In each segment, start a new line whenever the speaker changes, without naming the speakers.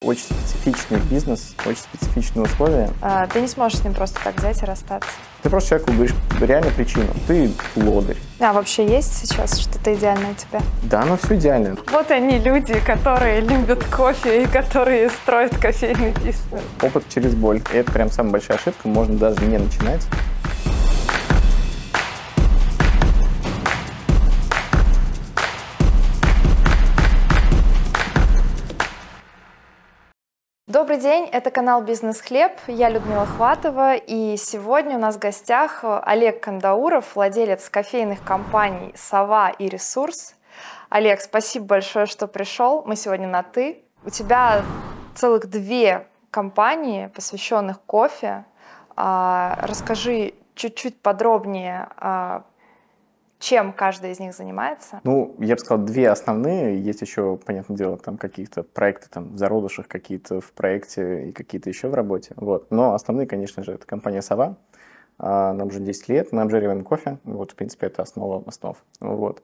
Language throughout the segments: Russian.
Очень специфичный бизнес, очень специфичные условия.
А, ты не сможешь с ним просто так взять и расстаться.
Ты просто человеку говоришь реально причину. Ты лодырь.
А вообще есть сейчас что-то идеальное у тебя?
Да, оно ну, все идеально.
Вот они люди, которые любят кофе и которые строят кофейный бизнес.
Опыт через боль. И это прям самая большая ошибка. Можно даже не
начинать. Добрый день, это канал «Бизнес Хлеб», я Людмила Хватова, и сегодня у нас в гостях Олег Кандауров, владелец кофейных компаний «Сова» и «Ресурс». Олег, спасибо большое, что пришел, мы сегодня на «ты». У тебя целых две компании, посвященных кофе. А, расскажи чуть-чуть подробнее а, чем каждый из них занимается?
Ну, я бы сказал, две основные. Есть еще, понятное дело, там какие-то проекты там в зародышах, какие-то в проекте и какие-то еще в работе. Вот. Но основные, конечно же, это компания «Сова». А, нам уже 10 лет, мы обжариваем кофе. Вот, в принципе, это основа основ. Вот.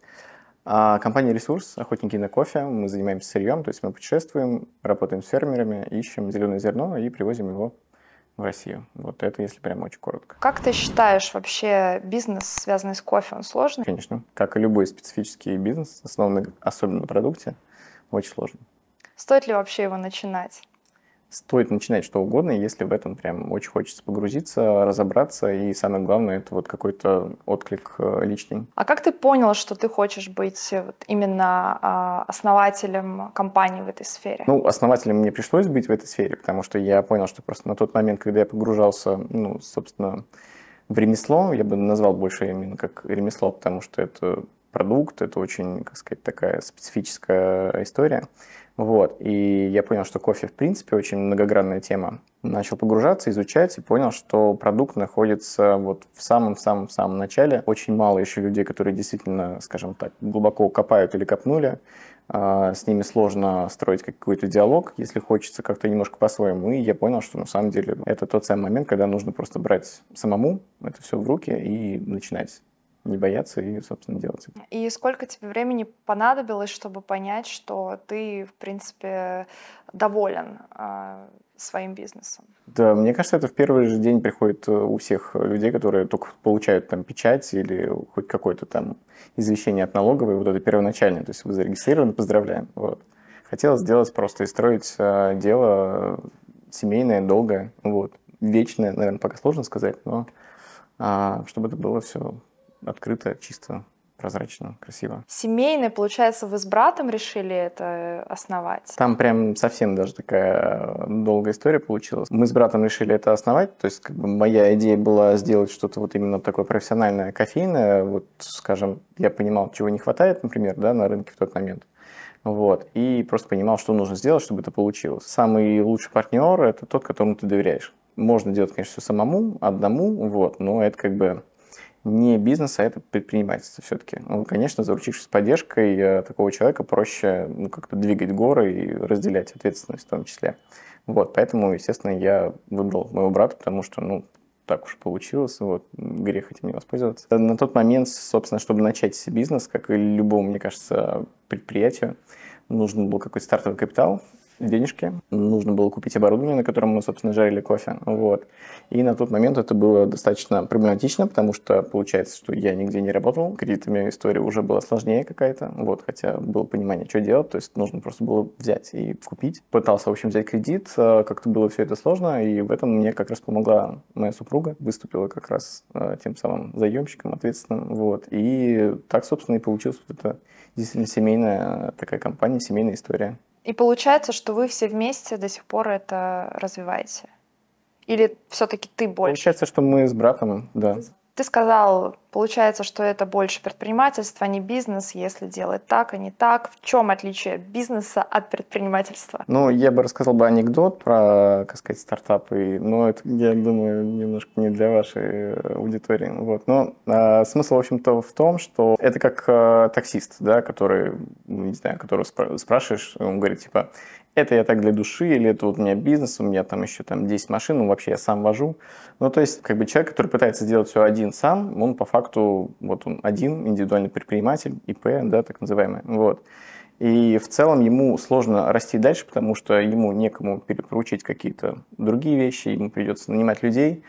А компания «Ресурс», «Охотники на кофе», мы занимаемся сырьем, то есть мы путешествуем, работаем с фермерами, ищем зеленое зерно и привозим его в Россию. Вот это, если прям очень коротко.
Как ты считаешь вообще бизнес, связанный с кофе, он сложный? Конечно.
Как и любой специфический бизнес, основанный особенно на продукте, очень сложный.
Стоит ли вообще его начинать?
стоит начинать что угодно, если в этом прям очень хочется погрузиться, разобраться, и самое главное, это вот какой-то отклик э, личный.
А как ты понял, что ты хочешь быть э, вот именно а, основателем компании в этой сфере?
Ну, основателем мне пришлось быть в этой сфере, потому что я понял, что просто на тот момент, когда я погружался, ну, собственно, в ремесло, я бы назвал больше именно как ремесло, потому что это продукт, это очень, как сказать, такая специфическая история. Вот. И я понял, что кофе, в принципе, очень многогранная тема. Начал погружаться, изучать и понял, что продукт находится вот в самом-самом-самом начале. Очень мало еще людей, которые действительно, скажем так, глубоко копают или копнули. А, с ними сложно строить какой-то диалог, если хочется как-то немножко по-своему. И я понял, что на самом деле это тот самый момент, когда нужно просто брать самому это все в руки и начинать не бояться и, собственно, делать.
И сколько тебе времени понадобилось, чтобы понять, что ты, в принципе, доволен э, своим бизнесом?
Да, мне кажется, это в первый же день приходит э, у всех людей, которые только получают там печать или хоть какое-то там извещение от налоговой, вот это первоначальное, то есть вы зарегистрированы, поздравляем. Вот. Хотелось сделать просто и строить а, э, дело семейное, долгое, вот. Вечное, наверное, пока сложно сказать, но э, чтобы это было все открыто, чисто, прозрачно, красиво.
Семейное, получается, вы с братом решили это основать?
Там прям совсем даже такая э, долгая история получилась. Мы с братом решили это основать, то есть как бы моя идея была сделать что-то вот именно такое профессиональное, кофейное, вот, скажем, я понимал, чего не хватает, например, да, на рынке в тот момент. Вот. И просто понимал, что нужно сделать, чтобы это получилось. Самый лучший партнер – это тот, которому ты доверяешь. Можно делать, конечно, все самому, одному, вот, но это как бы не бизнеса а это предпринимательство все-таки. Ну, конечно, заручившись поддержкой э, такого человека, проще ну, как-то двигать горы и разделять ответственность в том числе. Вот, поэтому, естественно, я выбрал моего брата, потому что, ну, так уж получилось, вот, грех этим не воспользоваться. На тот момент, собственно, чтобы начать бизнес, как и любому, мне кажется, предприятию, нужен был какой-то стартовый капитал, денежки, нужно было купить оборудование, на котором мы, собственно, жарили кофе. Вот. И на тот момент это было достаточно проблематично, потому что получается, что я нигде не работал, кредитами история уже была сложнее какая-то, вот, хотя было понимание, что делать, то есть нужно просто было взять и купить. Пытался, в общем, взять кредит, а, как-то было все это сложно, и в этом мне как раз помогла моя супруга, выступила как раз а, тем самым заемщиком ответственным, вот. И так, собственно, и получилось вот это действительно семейная такая компания, семейная история.
И получается, что вы все вместе до сих пор это развиваете? Или все-таки ты больше?
Получается, что мы с братом, да.
Ты сказал, получается, что это больше предпринимательство, а не бизнес, если делать так, а не так. В чем отличие бизнеса от предпринимательства?
Ну, я бы рассказал бы анекдот про, как сказать, стартапы, но это, я думаю, немножко не для вашей э, аудитории. Вот. Но э, смысл, в общем-то, в том, что это как э, таксист, да, который, ну, не знаю, которого спрашиваешь, он говорит, типа, это я так для души, или это вот у меня бизнес, у меня там еще там 10 машин, ну вообще я сам вожу. Ну то есть как бы человек, который пытается сделать все один сам, он по факту, вот он один, индивидуальный предприниматель, ИП, да, так называемый, вот. И в целом ему сложно расти дальше, потому что ему некому перепоручить какие-то другие вещи, ему придется нанимать людей,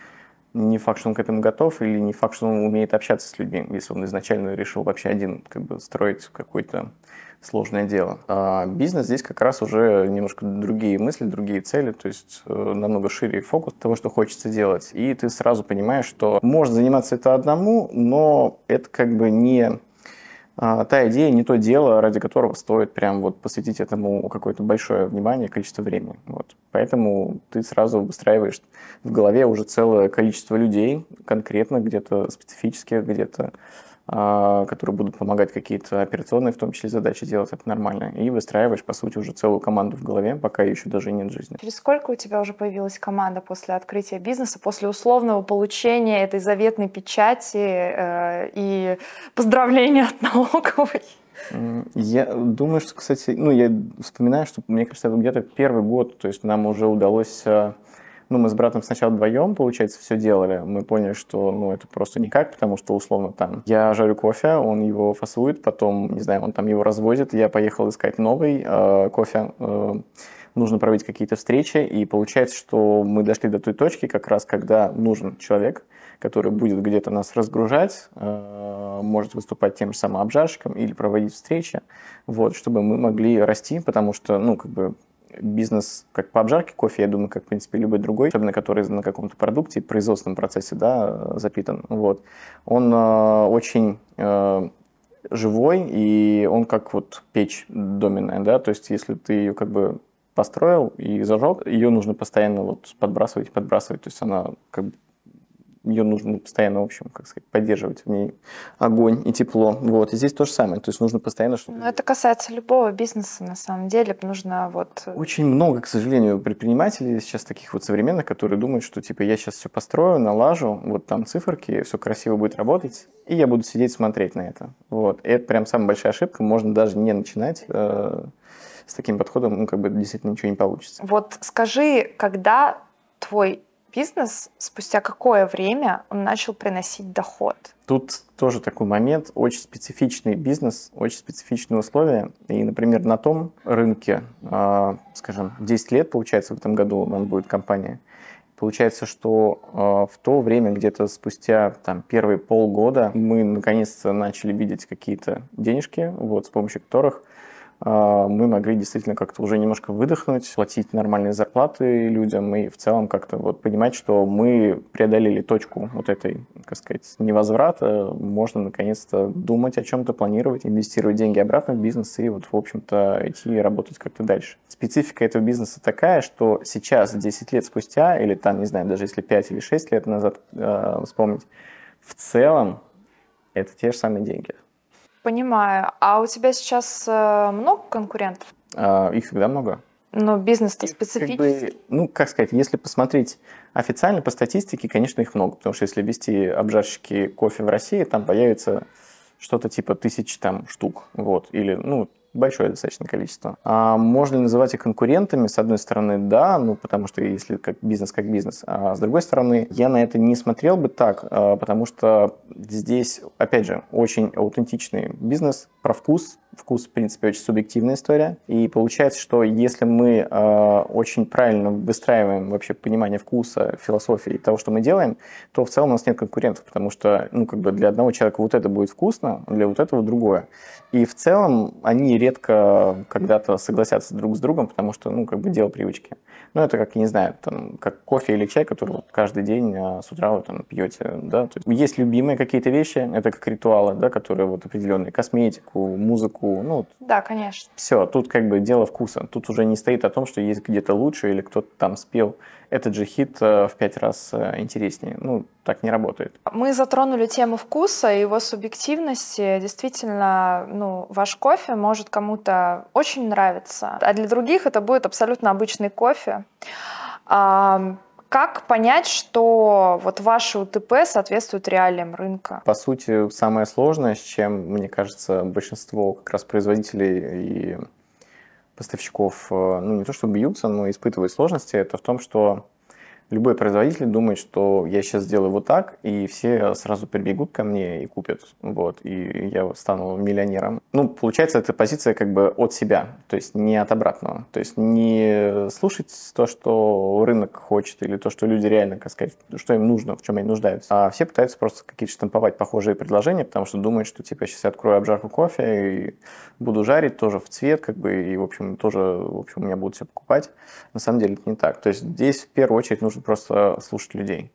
не факт, что он к этому готов, или не факт, что он умеет общаться с людьми, если он изначально решил вообще один как бы строить какой-то сложное дело. А бизнес здесь как раз уже немножко другие мысли, другие цели, то есть э, намного шире фокус того, что хочется делать. И ты сразу понимаешь, что можно заниматься это одному, но это как бы не а, та идея, не то дело, ради которого стоит прям вот посвятить этому какое-то большое внимание, количество времени. Вот. Поэтому ты сразу выстраиваешь в голове уже целое количество людей, конкретно где-то специфических, где-то а, которые будут помогать какие-то операционные, в том числе, задачи делать, это нормально. И выстраиваешь, по сути, уже целую команду в голове, пока еще даже нет жизни.
Через сколько у тебя уже появилась команда после открытия бизнеса, после условного получения этой заветной печати э, и поздравления от налоговой?
Я думаю, что, кстати, ну, я вспоминаю, что, мне кажется, это где-то первый год, то есть нам уже удалось э, ну, мы с братом сначала вдвоем, получается, все делали. Мы поняли, что, ну, это просто никак, потому что, условно, там, я жарю кофе, он его фасует, потом, не знаю, он там его развозит. я поехал искать новый э, кофе, э, нужно проводить какие-то встречи, и получается, что мы дошли до той точки, как раз когда нужен человек, который будет где-то нас разгружать, э, может выступать тем же самым обжарщиком или проводить встречи, вот, чтобы мы могли расти, потому что, ну, как бы, бизнес как по обжарке кофе, я думаю, как, в принципе, любой другой, особенно который на каком-то продукте, производственном процессе, да, запитан, вот, он э, очень э, живой, и он как вот печь доменная, да, то есть если ты ее как бы построил и зажег, ее нужно постоянно вот подбрасывать, подбрасывать, то есть она как бы ее нужно постоянно, в общем, как сказать, поддерживать в ней огонь и тепло. Вот. И здесь то же самое. То есть нужно постоянно что-то... Но ну,
это касается любого бизнеса, на самом деле. Нужно вот... Э,
Очень много, к сожалению, предпринимателей сейчас таких вот современных, которые думают, что типа я сейчас все построю, налажу, вот там циферки, все красиво будет работать, и я буду сидеть смотреть на это. Вот. И это прям самая большая ошибка. Можно даже не начинать э, с таким подходом, ну, как бы действительно ничего не получится.
Вот скажи, когда твой бизнес, спустя какое время он начал приносить доход?
Тут тоже такой момент, очень специфичный бизнес, очень специфичные условия. И, например, на том рынке, а, скажем, 10 лет, получается, в этом году он будет компания, Получается, что э, в то время, где-то спустя там, первые полгода, мы наконец-то начали видеть какие-то денежки, вот, с помощью которых а, мы могли действительно как-то уже немножко выдохнуть, платить нормальные зарплаты людям и в целом как-то вот понимать, что мы преодолели точку вот этой, как сказать, невозврата, можно наконец-то думать о чем-то, планировать, инвестировать деньги обратно в бизнес и вот, в общем-то, идти работать как-то дальше. Специфика этого бизнеса такая, что сейчас, 10 лет спустя, или там, не знаю, даже если 5 или 6 лет назад э, вспомнить, в целом это те же самые деньги.
Понимаю. А у тебя сейчас э, много конкурентов?
А, их всегда много.
Но бизнес-то специфический.
Как бы, ну, как сказать, если посмотреть официально по статистике, конечно, их много, потому что если вести обжарщики кофе в России, там появится что-то типа тысяч там штук, вот, или, ну, большое достаточно количество. А можно ли называть их конкурентами? С одной стороны, да, ну потому что если как бизнес, как бизнес. А с другой стороны, я на это не смотрел бы так, а, потому что здесь, опять же, очень аутентичный бизнес, про вкус, вкус, в принципе, очень субъективная история. И получается, что если мы э, очень правильно выстраиваем вообще понимание вкуса, философии того, что мы делаем, то в целом у нас нет конкурентов, потому что, ну, как бы для одного человека вот это будет вкусно, для вот этого другое. И в целом они редко когда-то согласятся друг с другом, потому что, ну, как бы дело привычки. Ну, это как, я не знаю, там, как кофе или чай, который вот каждый день э, с утра вы там пьете, да. То есть, есть любимые какие-то вещи, это как ритуалы, да, которые вот определенные, косметику, музыку, чесноку. Ну,
да, конечно.
Все, тут как бы дело вкуса. Тут уже не стоит о том, что есть где-то лучше или кто-то там спел этот же хит э, в пять раз э, интереснее. Ну, так не работает.
Мы затронули тему вкуса и его субъективности. Действительно, ну, ваш кофе может кому-то очень нравиться, а для других это будет абсолютно обычный кофе. Как понять, что вот ваши УТП соответствуют реалиям рынка?
По сути, самое сложное, с чем, мне кажется, большинство как раз производителей и поставщиков, э, ну, не то что бьются, но испытывают сложности, это в том, что любой производитель думает, что я сейчас сделаю вот так, и все сразу прибегут ко мне и купят, вот, и я стану миллионером. Ну, получается, эта позиция как бы от себя, то есть не от обратного, то есть не слушать то, что рынок хочет, или то, что люди реально, как сказать, что им нужно, в чем они нуждаются. А все пытаются просто какие-то штамповать похожие предложения, потому что думают, что, типа, сейчас я открою обжарку кофе и буду жарить тоже в цвет, как бы, и, в общем, тоже, в общем, у меня будут все покупать. На самом деле это не так. То есть здесь в первую очередь нужно нужно просто слушать людей.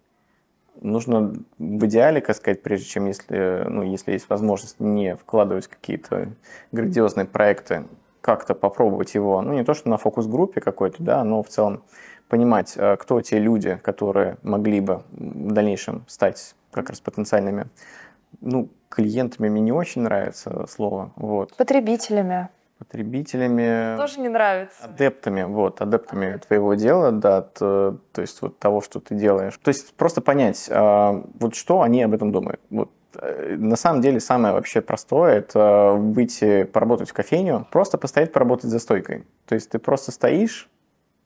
Нужно в идеале, как сказать, прежде чем, если, ну, если есть возможность, не вкладывать какие-то грандиозные проекты, как-то попробовать его, ну, не то, что на фокус-группе какой-то, да, но в целом понимать, э, кто те люди, которые могли бы в дальнейшем стать как раз потенциальными, ну, клиентами мне не очень нравится слово, вот.
Потребителями
потребителями. Тоже
не нравится.
Адептами, вот, адептами Адепт. твоего дела, да, то, то есть вот того, что ты делаешь. То есть просто понять, а, вот что они об этом думают. Вот э, на самом деле самое вообще простое – это выйти поработать в кофейню, просто постоять поработать за стойкой. То есть ты просто стоишь,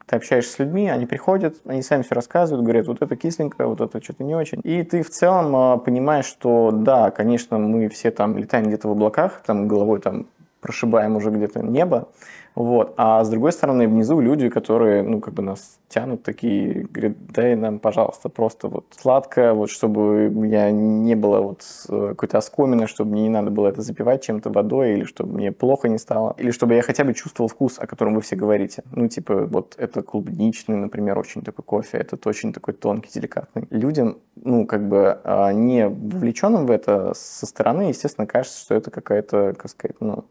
ты общаешься с людьми, они приходят, они сами все рассказывают, говорят, вот это кисленькое, вот это что-то не очень. И ты в целом а, понимаешь, что да, конечно, мы все там летаем где-то в облаках, там головой там прошибаем уже где-то небо, вот. А с другой стороны, внизу люди, которые, ну, как бы нас тянут такие, говорят, дай нам, пожалуйста, просто вот сладко, вот чтобы у меня не было вот э, какой-то оскомины, чтобы мне не надо было это запивать чем-то водой, или чтобы мне плохо не стало, или чтобы я хотя бы чувствовал вкус, о котором вы все говорите. Ну, типа, вот это клубничный, например, очень такой кофе, этот очень такой тонкий, деликатный. Людям, ну, как бы а, не вовлеченным в это со стороны, естественно, кажется, что это какая-то, как сказать, ну,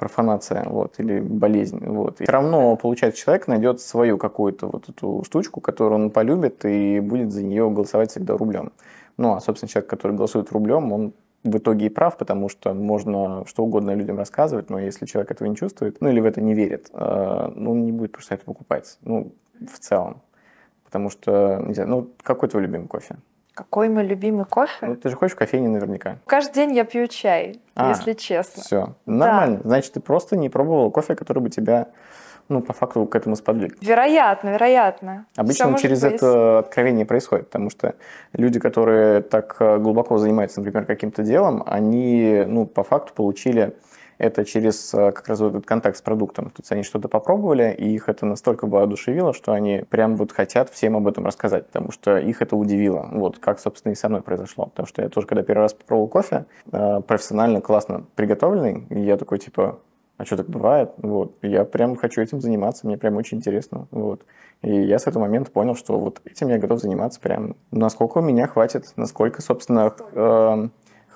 профанация, вот, или болезнь, вот. И все равно, получается, человек найдет свою какую-то вот эту штучку, которую он полюбит и будет за нее голосовать всегда рублем. Ну, а, собственно, человек, который голосует рублем, он в итоге и прав, потому что можно что угодно людям рассказывать, но если человек этого не чувствует, ну или в это не верит, э, ну, он не будет просто это покупать, ну, в целом. Потому что, не знаю, ну, какой твой любимый кофе?
Какой мой любимый кофе? Ну,
ты же хочешь в кофейне наверняка.
Каждый день я пью чай, а, если честно.
Все, нормально. Да. Значит, ты просто не пробовал кофе, который бы тебя ну, по факту к этому сподвиг.
Вероятно, вероятно. Обычно Все через это
откровение происходит, потому что люди, которые так э, глубоко занимаются, например, каким-то делом, они, ну, по факту получили это через э, как раз вот этот контакт с продуктом. То есть они что-то попробовали, и их это настолько воодушевило, что они прям вот хотят всем об этом рассказать, потому что их это удивило. Вот как, собственно, и со мной произошло. Потому что я тоже, когда первый раз попробовал кофе, э, профессионально, классно приготовленный, я такой, типа, а что так бывает? Вот. Я прям хочу этим заниматься, мне прям очень интересно. Вот. И я с этого момента понял, что вот этим я готов заниматься прям, насколько у меня хватит, насколько, собственно, э,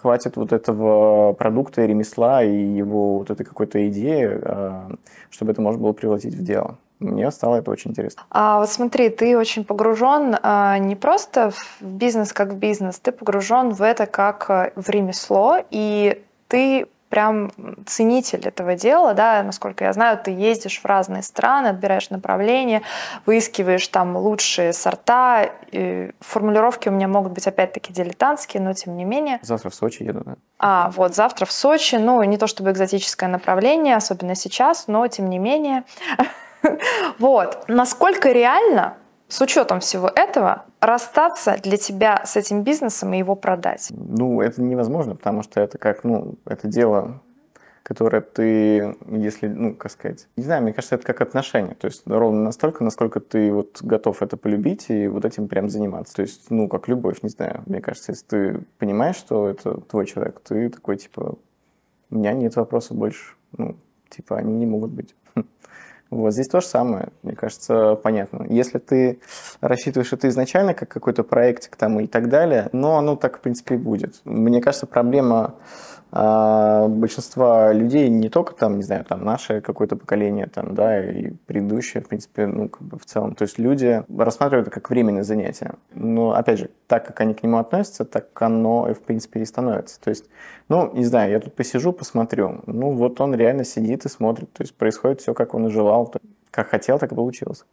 хватит вот этого продукта и ремесла, и его вот этой какой-то идеи, а, чтобы это можно было превратить в дело. Мне стало это очень интересно.
А вот смотри, ты очень погружен а, не просто в бизнес как в бизнес, ты погружен в это как э, в ремесло, и ты прям ценитель этого дела, да, насколько я знаю, ты ездишь в разные страны, отбираешь направления, выискиваешь там лучшие сорта. И формулировки у меня могут быть опять-таки дилетантские, но тем не менее.
Завтра в Сочи еду, да?
А, вот, завтра в Сочи, ну, не то чтобы экзотическое направление, особенно сейчас, но тем не менее. Вот. Насколько реально с учетом всего этого, расстаться для тебя с этим бизнесом и его продать?
Ну, это невозможно, потому что это как, ну, это дело которое ты, если, ну, как сказать, не знаю, мне кажется, это как отношение. То есть ровно настолько, насколько ты вот готов это полюбить и вот этим прям заниматься. То есть, ну, как любовь, не знаю. Мне кажется, если ты понимаешь, что это твой человек, ты такой, типа, у меня нет вопросов больше. Ну, типа, они не могут быть. Вот здесь то же самое, мне кажется, понятно. Если ты рассчитываешь это изначально как какой-то проектик там и так далее, но оно так, в принципе, и будет. Мне кажется, проблема а большинства людей, не только там, не знаю, там наше какое-то поколение, там, да, и предыдущее, в принципе, ну, как бы в целом. То есть люди рассматривают это как временное занятие. Но, опять же, так как они к нему относятся, так оно, в принципе, и становится. То есть, ну, не знаю, я тут посижу, посмотрю. Ну, вот он реально сидит и смотрит. То есть происходит все, как он и желал, как хотел, так и получилось.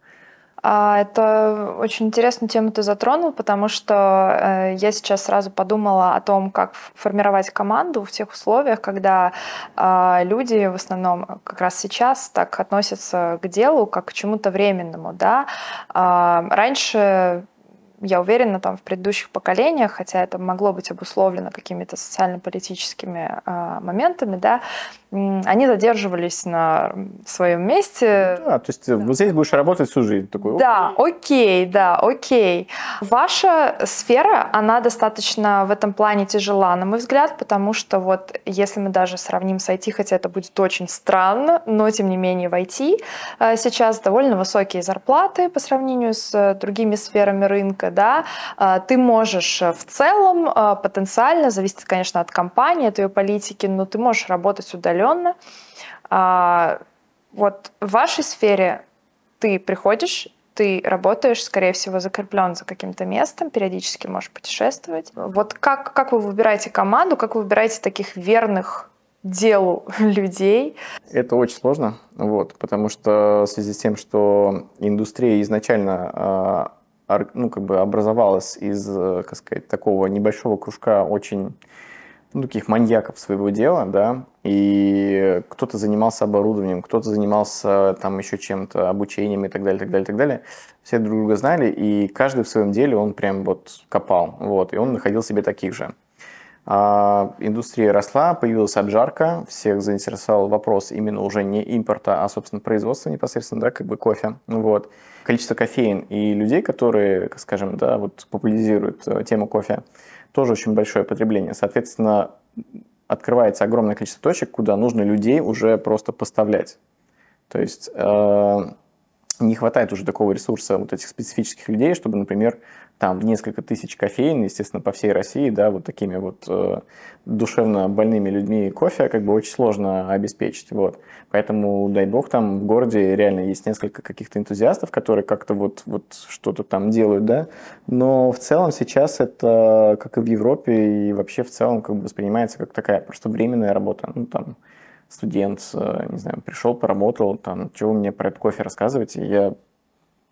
А, это очень интересную тему ты затронул, потому что э, я сейчас сразу подумала о том, как формировать команду в тех условиях, когда а, люди в основном как раз сейчас так относятся к делу, как к чему-то временному. Да? А, раньше я уверена, там в предыдущих поколениях, хотя это могло быть обусловлено какими-то социально-политическими э, моментами, да, они задерживались на своем месте. Ну да, то есть да. Э, здесь будешь работать всю жизнь. Такой, да, окей, да, окей. Ваша сфера, она достаточно в этом плане тяжела, на мой взгляд, потому что вот если мы даже сравним с IT, хотя это будет очень странно, но тем не менее в IT э, сейчас довольно высокие зарплаты по сравнению с э, другими сферами рынка, да, а, ты можешь э, в целом э, потенциально, зависит, конечно, от компании, от ее политики, но ты можешь работать удаленно. А, вот в вашей сфере ты приходишь, ты работаешь, скорее всего, закреплен за каким-то местом, периодически можешь путешествовать. Вот как, как вы выбираете команду, как вы выбираете таких верных делу людей?
Это очень сложно, вот, потому что в связи с тем, что индустрия изначально а, ну, как бы образовалась из, э, как сказать, такого небольшого кружка очень ну, таких маньяков своего дела, да, и кто-то занимался оборудованием, кто-то занимался там еще чем-то, обучением и так далее, так далее, так далее. Все друг друга знали, и каждый в своем деле он прям вот копал, вот, и он находил себе таких же. А, индустрия росла, появилась обжарка, всех заинтересовал вопрос именно уже не импорта, а, собственно, производства непосредственно, да, как бы кофе. Вот. Количество кофеин и людей, которые, скажем, да, вот популяризируют э, тему кофе, тоже очень большое потребление. Соответственно, открывается огромное количество точек, куда нужно людей уже просто поставлять. То есть э, не хватает уже такого ресурса вот этих специфических людей, чтобы, например, там несколько тысяч кофеин, естественно, по всей России, да, вот такими вот э, душевно больными людьми кофе как бы очень сложно обеспечить, вот. Поэтому, дай бог, там в городе реально есть несколько каких-то энтузиастов, которые как-то вот, вот что-то там делают, да, но в целом сейчас это, как и в Европе, и вообще в целом как бы воспринимается как такая просто временная работа, ну, там, студент, э, не знаю, пришел, поработал, там, чего вы мне про этот кофе рассказывать? я,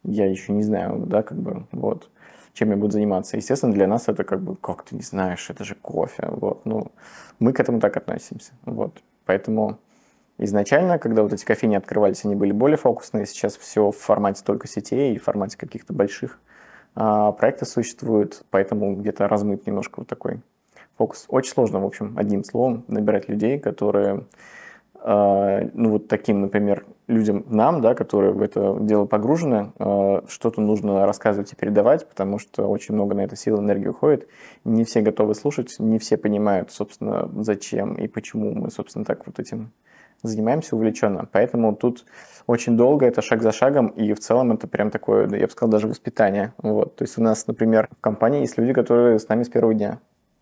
я еще не знаю, да, как бы, вот чем я буду заниматься. Естественно, для нас это как бы, как ты не знаешь, это же кофе. Вот, ну, мы к этому так относимся. Вот, поэтому изначально, когда вот эти кофейни открывались, они были более фокусные. Сейчас все в формате только сетей и в формате каких-то больших а, проектов существует, поэтому где-то размыт немножко вот такой фокус. Очень сложно, в общем, одним словом, набирать людей, которые а, ну вот таким, например, людям, нам, да, которые в это дело погружены, а, что-то нужно рассказывать и передавать, потому что очень много на это сил, энергии уходит. Не все готовы слушать, не все понимают, собственно, зачем и почему мы, собственно, так вот этим занимаемся увлеченно. Поэтому тут очень долго, это шаг за шагом, и в целом это прям такое, я бы сказал, даже воспитание. Вот. То есть у нас, например, в компании есть люди, которые с нами с первого дня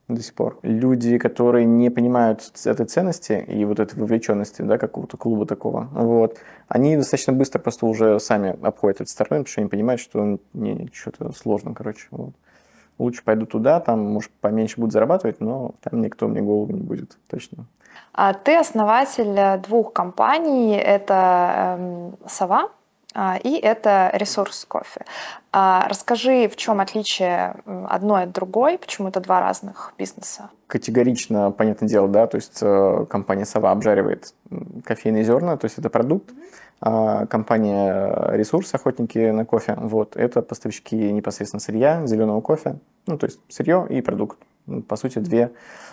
до сих пор. Люди, которые не понимают этой ценности и вот этой вовлеченности, да, какого-то клуба такого, вот, они достаточно быстро просто уже сами обходят это стороной, потому что они понимают, что ну, не, что-то сложно, короче, вот. Лучше пойду туда, там, может, поменьше буду зарабатывать, но там никто мне голову не будет, точно.
А ты основатель э, двух компаний, это эм, «Сова», а, и это ресурс кофе. А, расскажи, в чем отличие одной от другой, почему это два разных
бизнеса? Категорично, понятное дело, да, то есть э, компания «Сова» обжаривает кофейные зерна, то есть это продукт, а компания э, «Ресурс», охотники на кофе, вот, это поставщики непосредственно сырья, зеленого кофе, ну, то есть сырье и продукт. По сути, две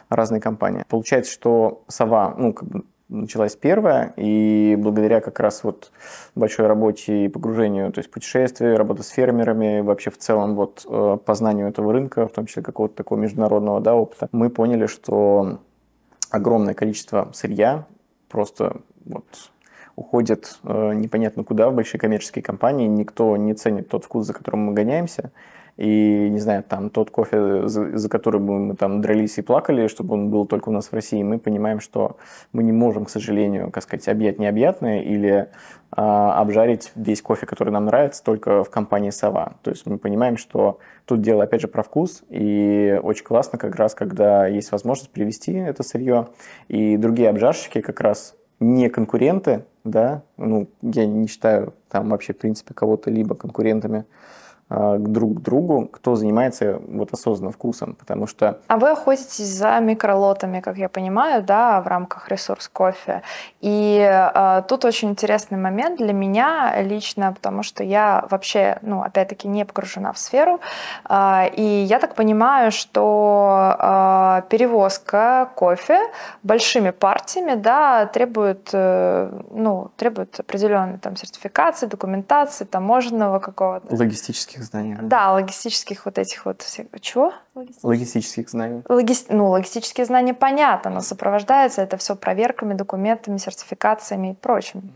разные компании. Получается, что «Сова», ну, как бы началась первая, и благодаря как раз вот большой работе и погружению, то есть путешествия, работа с фермерами, вообще в целом вот э, познанию этого рынка, в том числе какого-то такого международного да, опыта, мы поняли, что огромное количество сырья просто вот уходит э, непонятно куда в большие коммерческие компании, никто не ценит тот вкус, за которым мы гоняемся, и, не знаю, там тот кофе, за, за который бы мы там дрались и плакали, чтобы он был только у нас в России, мы понимаем, что мы не можем, к сожалению, как сказать, объять необъятное или а, обжарить весь кофе, который нам нравится, только в компании «Сова». То есть мы понимаем, что тут дело, опять же, про вкус, и очень классно как раз, когда есть возможность привести это сырье, и другие обжарщики как раз не конкуренты, да, ну, я не считаю там вообще, в принципе, кого-то либо конкурентами, а, к друг другу, кто занимается вот осознанным вкусом, потому что...
А вы охотитесь за микролотами, как я понимаю, да, в рамках ресурс кофе. И э, тут очень интересный момент для меня лично, потому что я вообще, ну, опять-таки, не погружена в сферу. Э, и я так понимаю, что э, перевозка кофе большими партиями, да, требует, э, ну, требует определенной там сертификации, документации, таможенного какого-то...
Логистических логистических знаний.
Да, логистических вот этих вот всех. Чего? Логистических,
логистических знаний.
логист Ну, логистические знания понятно, но сопровождается это все проверками, документами, сертификациями и прочим.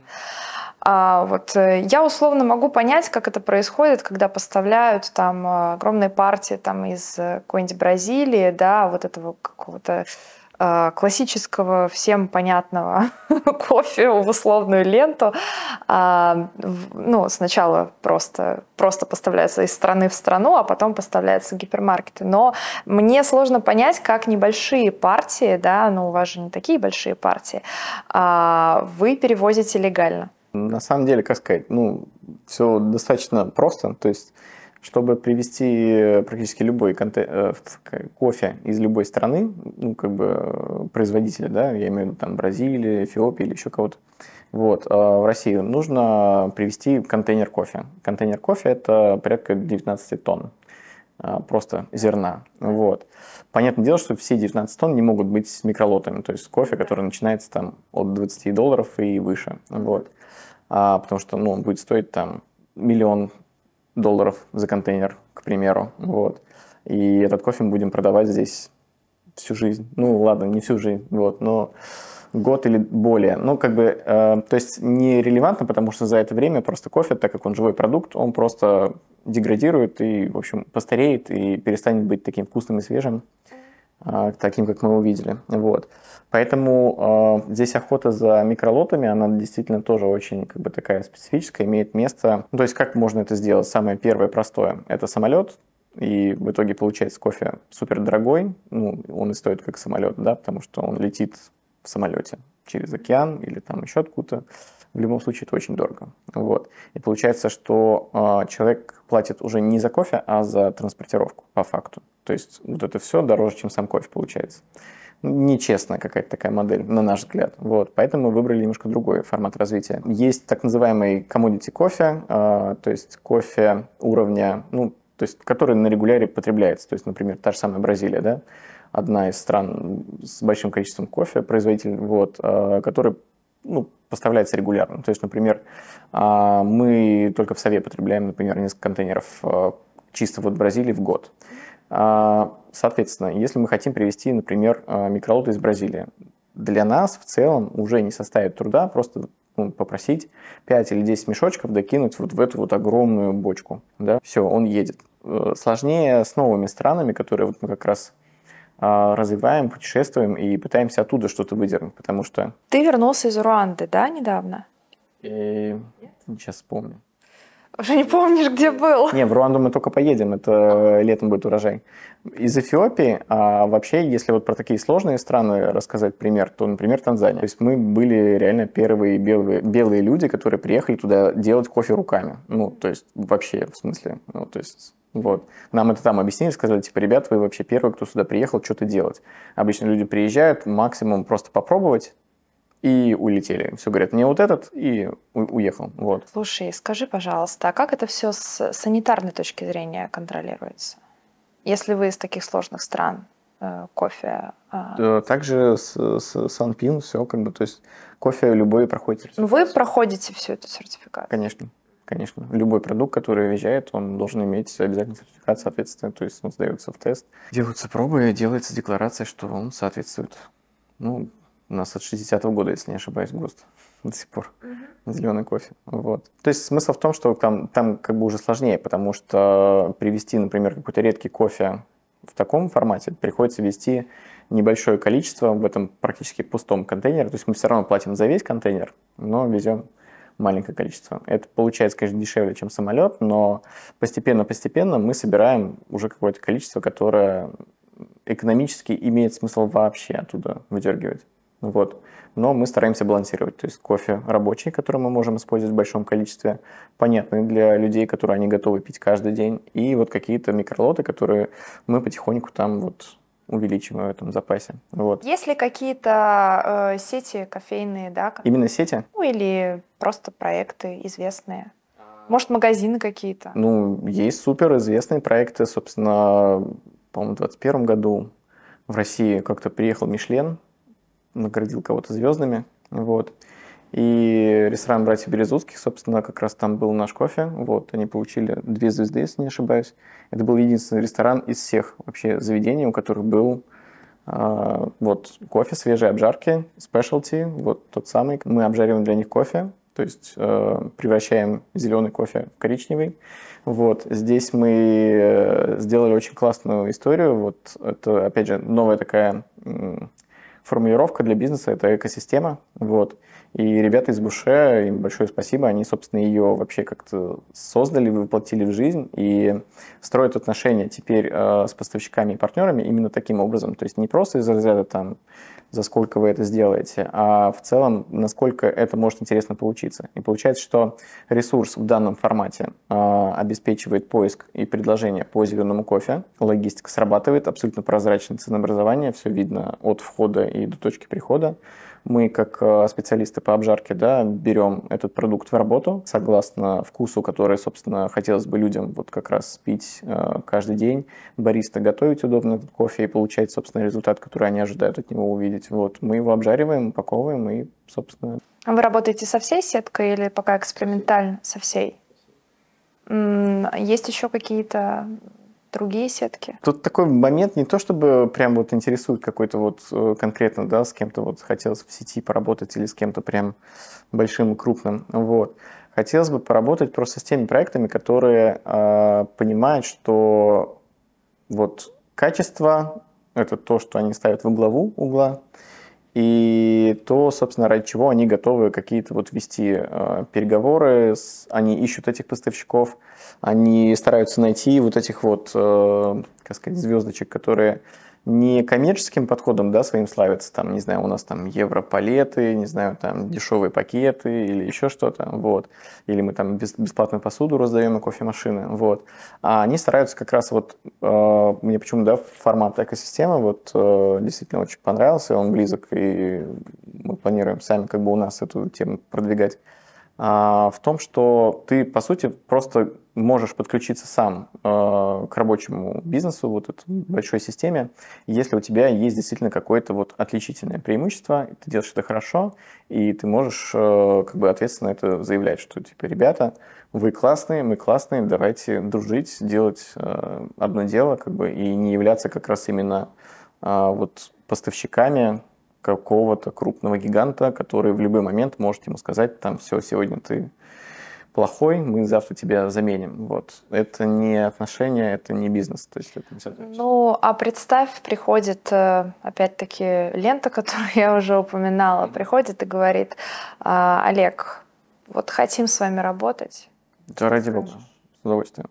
А, вот э, я условно могу понять, как это происходит, когда поставляют там э, огромные партии там из э, какой-нибудь Бразилии, да, вот этого какого-то а, классического, всем понятного кофе в условную ленту. А, ну, сначала просто, просто поставляется из страны в страну, а потом поставляется в гипермаркеты. Но мне сложно понять, как небольшие партии, да, ну у вас же не такие большие партии, а, вы перевозите легально.
На самом деле, как сказать, ну, все достаточно просто. То есть чтобы привести э, практически любой контент, э, кофе из любой страны, ну, как бы э, производителя, да, я имею в виду там Бразилия, Эфиопия или еще кого-то, вот, в Россию, нужно привести контейнер кофе. Контейнер кофе – это порядка 19 тонн просто зерна. Вот. Понятное дело, что все 19 тонн не могут быть с микролотами, то есть кофе, который начинается там от 20 долларов и выше. Вот. А, потому что ну, он будет стоить там миллион долларов за контейнер, к примеру. Вот. И этот кофе мы будем продавать здесь всю жизнь. Ну, ладно, не всю жизнь, вот, но год или более. Ну, как бы, э, то есть не релевантно, потому что за это время просто кофе, так как он живой продукт, он просто деградирует и, в общем, постареет и перестанет быть таким вкусным и свежим. А, таким, как мы увидели. Вот. Поэтому э, здесь охота за микролотами, она действительно тоже очень как бы, такая специфическая, имеет место. Ну, то есть как можно это сделать? Самое первое простое – это самолет, и в итоге получается кофе супер дорогой, ну, он и стоит как самолет, да, потому что он летит в самолете через океан или там еще откуда-то в любом случае это очень дорого. Вот. И получается, что а, человек платит уже не за кофе, а за транспортировку по факту. То есть вот это все дороже, чем сам кофе получается. Ну, нечестная какая-то такая модель, на наш взгляд. Вот. Поэтому мы выбрали немножко другой формат развития. Есть так называемый commodity кофе, а, то есть кофе уровня, ну, то есть, который на регуляре потребляется. То есть, например, та же самая Бразилия, да, одна из стран с большим количеством кофе, производитель, вот, а, который ну, поставляется регулярно. То есть, например, а, мы только в Сове потребляем, например, несколько контейнеров а, чисто вот Бразилии в год. А, соответственно, если мы хотим привезти, например, микролоты из Бразилии, для нас в целом уже не составит труда просто ну, попросить 5 или 10 мешочков докинуть вот в эту вот огромную бочку. Да? Все, он едет. Э, сложнее с новыми странами, которые вот мы как раз а, развиваем, путешествуем и пытаемся оттуда что-то выдернуть, потому что...
Ты вернулся из Руанды, да, недавно?
И... Э, сейчас вспомню.
Уже не помнишь, где э, был?
Не, в Руанду мы только поедем, это летом будет урожай. Из Эфиопии, а вообще, если вот про такие сложные страны рассказать пример, то, например, Танзания. То есть мы были реально первые белые, белые люди, которые приехали туда делать кофе руками. Ну, то есть вообще, в смысле, ну, то есть вот. Нам это там объяснили, сказали, типа, ребят, вы вообще первый, кто сюда приехал, что-то делать. Обычно люди приезжают, максимум просто попробовать, и улетели. Все говорят, мне вот этот, и уехал. Вот.
Слушай, скажи, пожалуйста, а как это все с санитарной точки зрения контролируется? Если вы из таких сложных стран, э, кофе. А,
также с, с Санпин все как бы, то есть кофе любой проходит ну,
сертификацию. Вы проходите всю эту сертификацию?
Конечно. Конечно. Любой продукт, который въезжает, он должен иметь обязательно сертификат, соответственно, то есть он сдается в тест. Делаются пробы, делается декларация, что он соответствует. Ну, у нас от 60-го года, если не ошибаюсь, ГОСТ до сих пор. mm Зеленый кофе. Вот. То есть смысл в том, что там, там как бы уже сложнее, потому что привести, например, какой-то редкий кофе в таком формате, приходится вести небольшое количество в этом практически пустом контейнере. То есть мы все равно платим за весь контейнер, но везем маленькое количество. Это получается, конечно, дешевле, чем самолет, но постепенно-постепенно мы собираем уже какое-то количество, которое экономически имеет смысл вообще оттуда выдергивать. Вот. Но мы стараемся балансировать. То есть кофе рабочий, который мы можем использовать в большом количестве, понятный для людей, которые они готовы пить каждый день, и вот какие-то микролоты, которые мы потихоньку там вот увеличиваем в этом запасе. Вот.
Есть ли какие-то э, сети кофейные, да? Как... Именно сети? Ну или просто проекты известные? Может, магазины какие-то?
Ну, есть супер известные проекты, собственно, по-моему, в 2021 году в России как-то приехал Мишлен, наградил кого-то звездами, вот. И ресторан братьев Березутских, собственно, как раз там был наш кофе. Вот, они получили две звезды, если не ошибаюсь. Это был единственный ресторан из всех вообще заведений, у которых был э, вот кофе, свежей обжарки, спешлти, вот тот самый. Мы обжариваем для них кофе, то есть э, превращаем зеленый кофе в коричневый. Вот, здесь мы э, сделали очень классную историю. Вот это, опять же, новая такая формулировка для бизнеса – это экосистема, вот. И ребята из Буше, им большое спасибо, они, собственно, ее вообще как-то создали, воплотили в жизнь и строят отношения теперь э, с поставщиками и партнерами именно таким образом. То есть не просто из разряда там за сколько вы это сделаете, а в целом, насколько это может интересно получиться. И получается, что ресурс в данном формате э, обеспечивает поиск и предложение по зеленому кофе, логистика срабатывает, абсолютно прозрачное ценообразование, все видно от входа и до точки прихода, мы, как э, специалисты по обжарке, да, берем этот продукт в работу согласно вкусу, который, собственно, хотелось бы людям вот как раз пить э, каждый день. Бариста готовить удобно этот кофе и получать, собственно, результат, который они ожидают от него увидеть. Вот, мы его обжариваем, упаковываем и, собственно...
А вы работаете со всей сеткой или пока экспериментально со всей? Есть еще какие-то другие сетки.
Тут такой момент не то, чтобы прям вот интересует какой-то вот э, конкретно, да, с кем-то вот хотелось в сети поработать или с кем-то прям большим и крупным, вот. Хотелось бы поработать просто с теми проектами, которые э, понимают, что вот качество – это то, что они ставят во главу угла, и то, собственно, ради чего они готовы какие-то вот вести э, переговоры, с, они ищут этих поставщиков – они стараются найти вот этих вот, э, как сказать, звездочек, которые не коммерческим подходом, да, своим славятся, там, не знаю, у нас там европалеты, не знаю, там дешевые пакеты или еще что-то, вот, или мы там бесплатную посуду раздаем и кофемашины, вот, а они стараются как раз вот, э, мне почему, да, формат экосистемы вот э, действительно очень понравился, он близок, и мы планируем сами как бы у нас эту тему продвигать а, в том, что ты, по сути, просто можешь подключиться сам э, к рабочему бизнесу, вот этой большой системе, если у тебя есть действительно какое-то вот отличительное преимущество, ты делаешь это хорошо, и ты можешь э, как бы ответственно это заявлять, что типа, ребята, вы классные, мы классные, давайте дружить, делать э, одно дело, как бы, и не являться как раз именно вот поставщиками какого-то крупного гиганта, который в любой момент может ему сказать, там, все, сегодня ты плохой, мы завтра тебя заменим. Вот. Это не отношения, это не бизнес. То есть это не
ну, а представь, приходит, э, опять-таки, лента, которую я уже упоминала, приходит и говорит, «А, Олег, вот хотим с вами работать.
Да, ради бога, с удовольствием.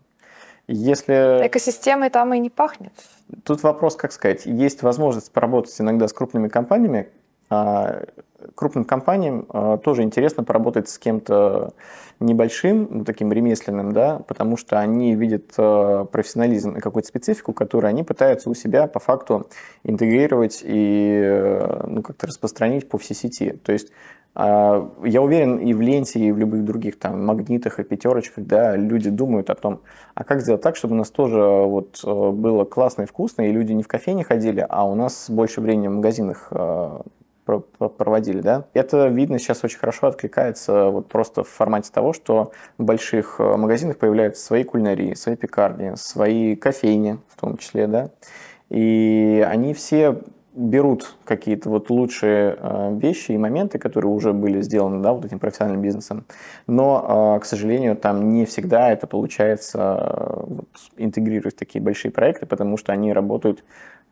Если...
Экосистемой там и не пахнет.
Тут вопрос, как сказать, есть возможность поработать иногда с крупными компаниями, а, крупным компаниям а, тоже интересно поработать с кем-то небольшим, ну, таким ремесленным, да, потому что они видят а, профессионализм и какую-то специфику, которую они пытаются у себя по факту интегрировать и э, ну, как-то распространить по всей сети. То есть а, я уверен и в ленте, и в любых других там магнитах и пятерочках, да, люди думают о том, а как сделать так, чтобы у нас тоже э, вот э, было классно и вкусно, и люди не в кофейне ходили, а у нас больше времени в магазинах э, проводили, да. Это видно сейчас очень хорошо откликается вот просто в формате того, что в больших магазинах появляются свои кулинарии, свои пекарни, свои кофейни в том числе, да. И они все берут какие-то вот лучшие э, вещи и моменты, которые уже были сделаны, да, вот этим профессиональным бизнесом, но, э, к сожалению, там не всегда это получается э, вот, интегрировать в такие большие проекты, потому что они работают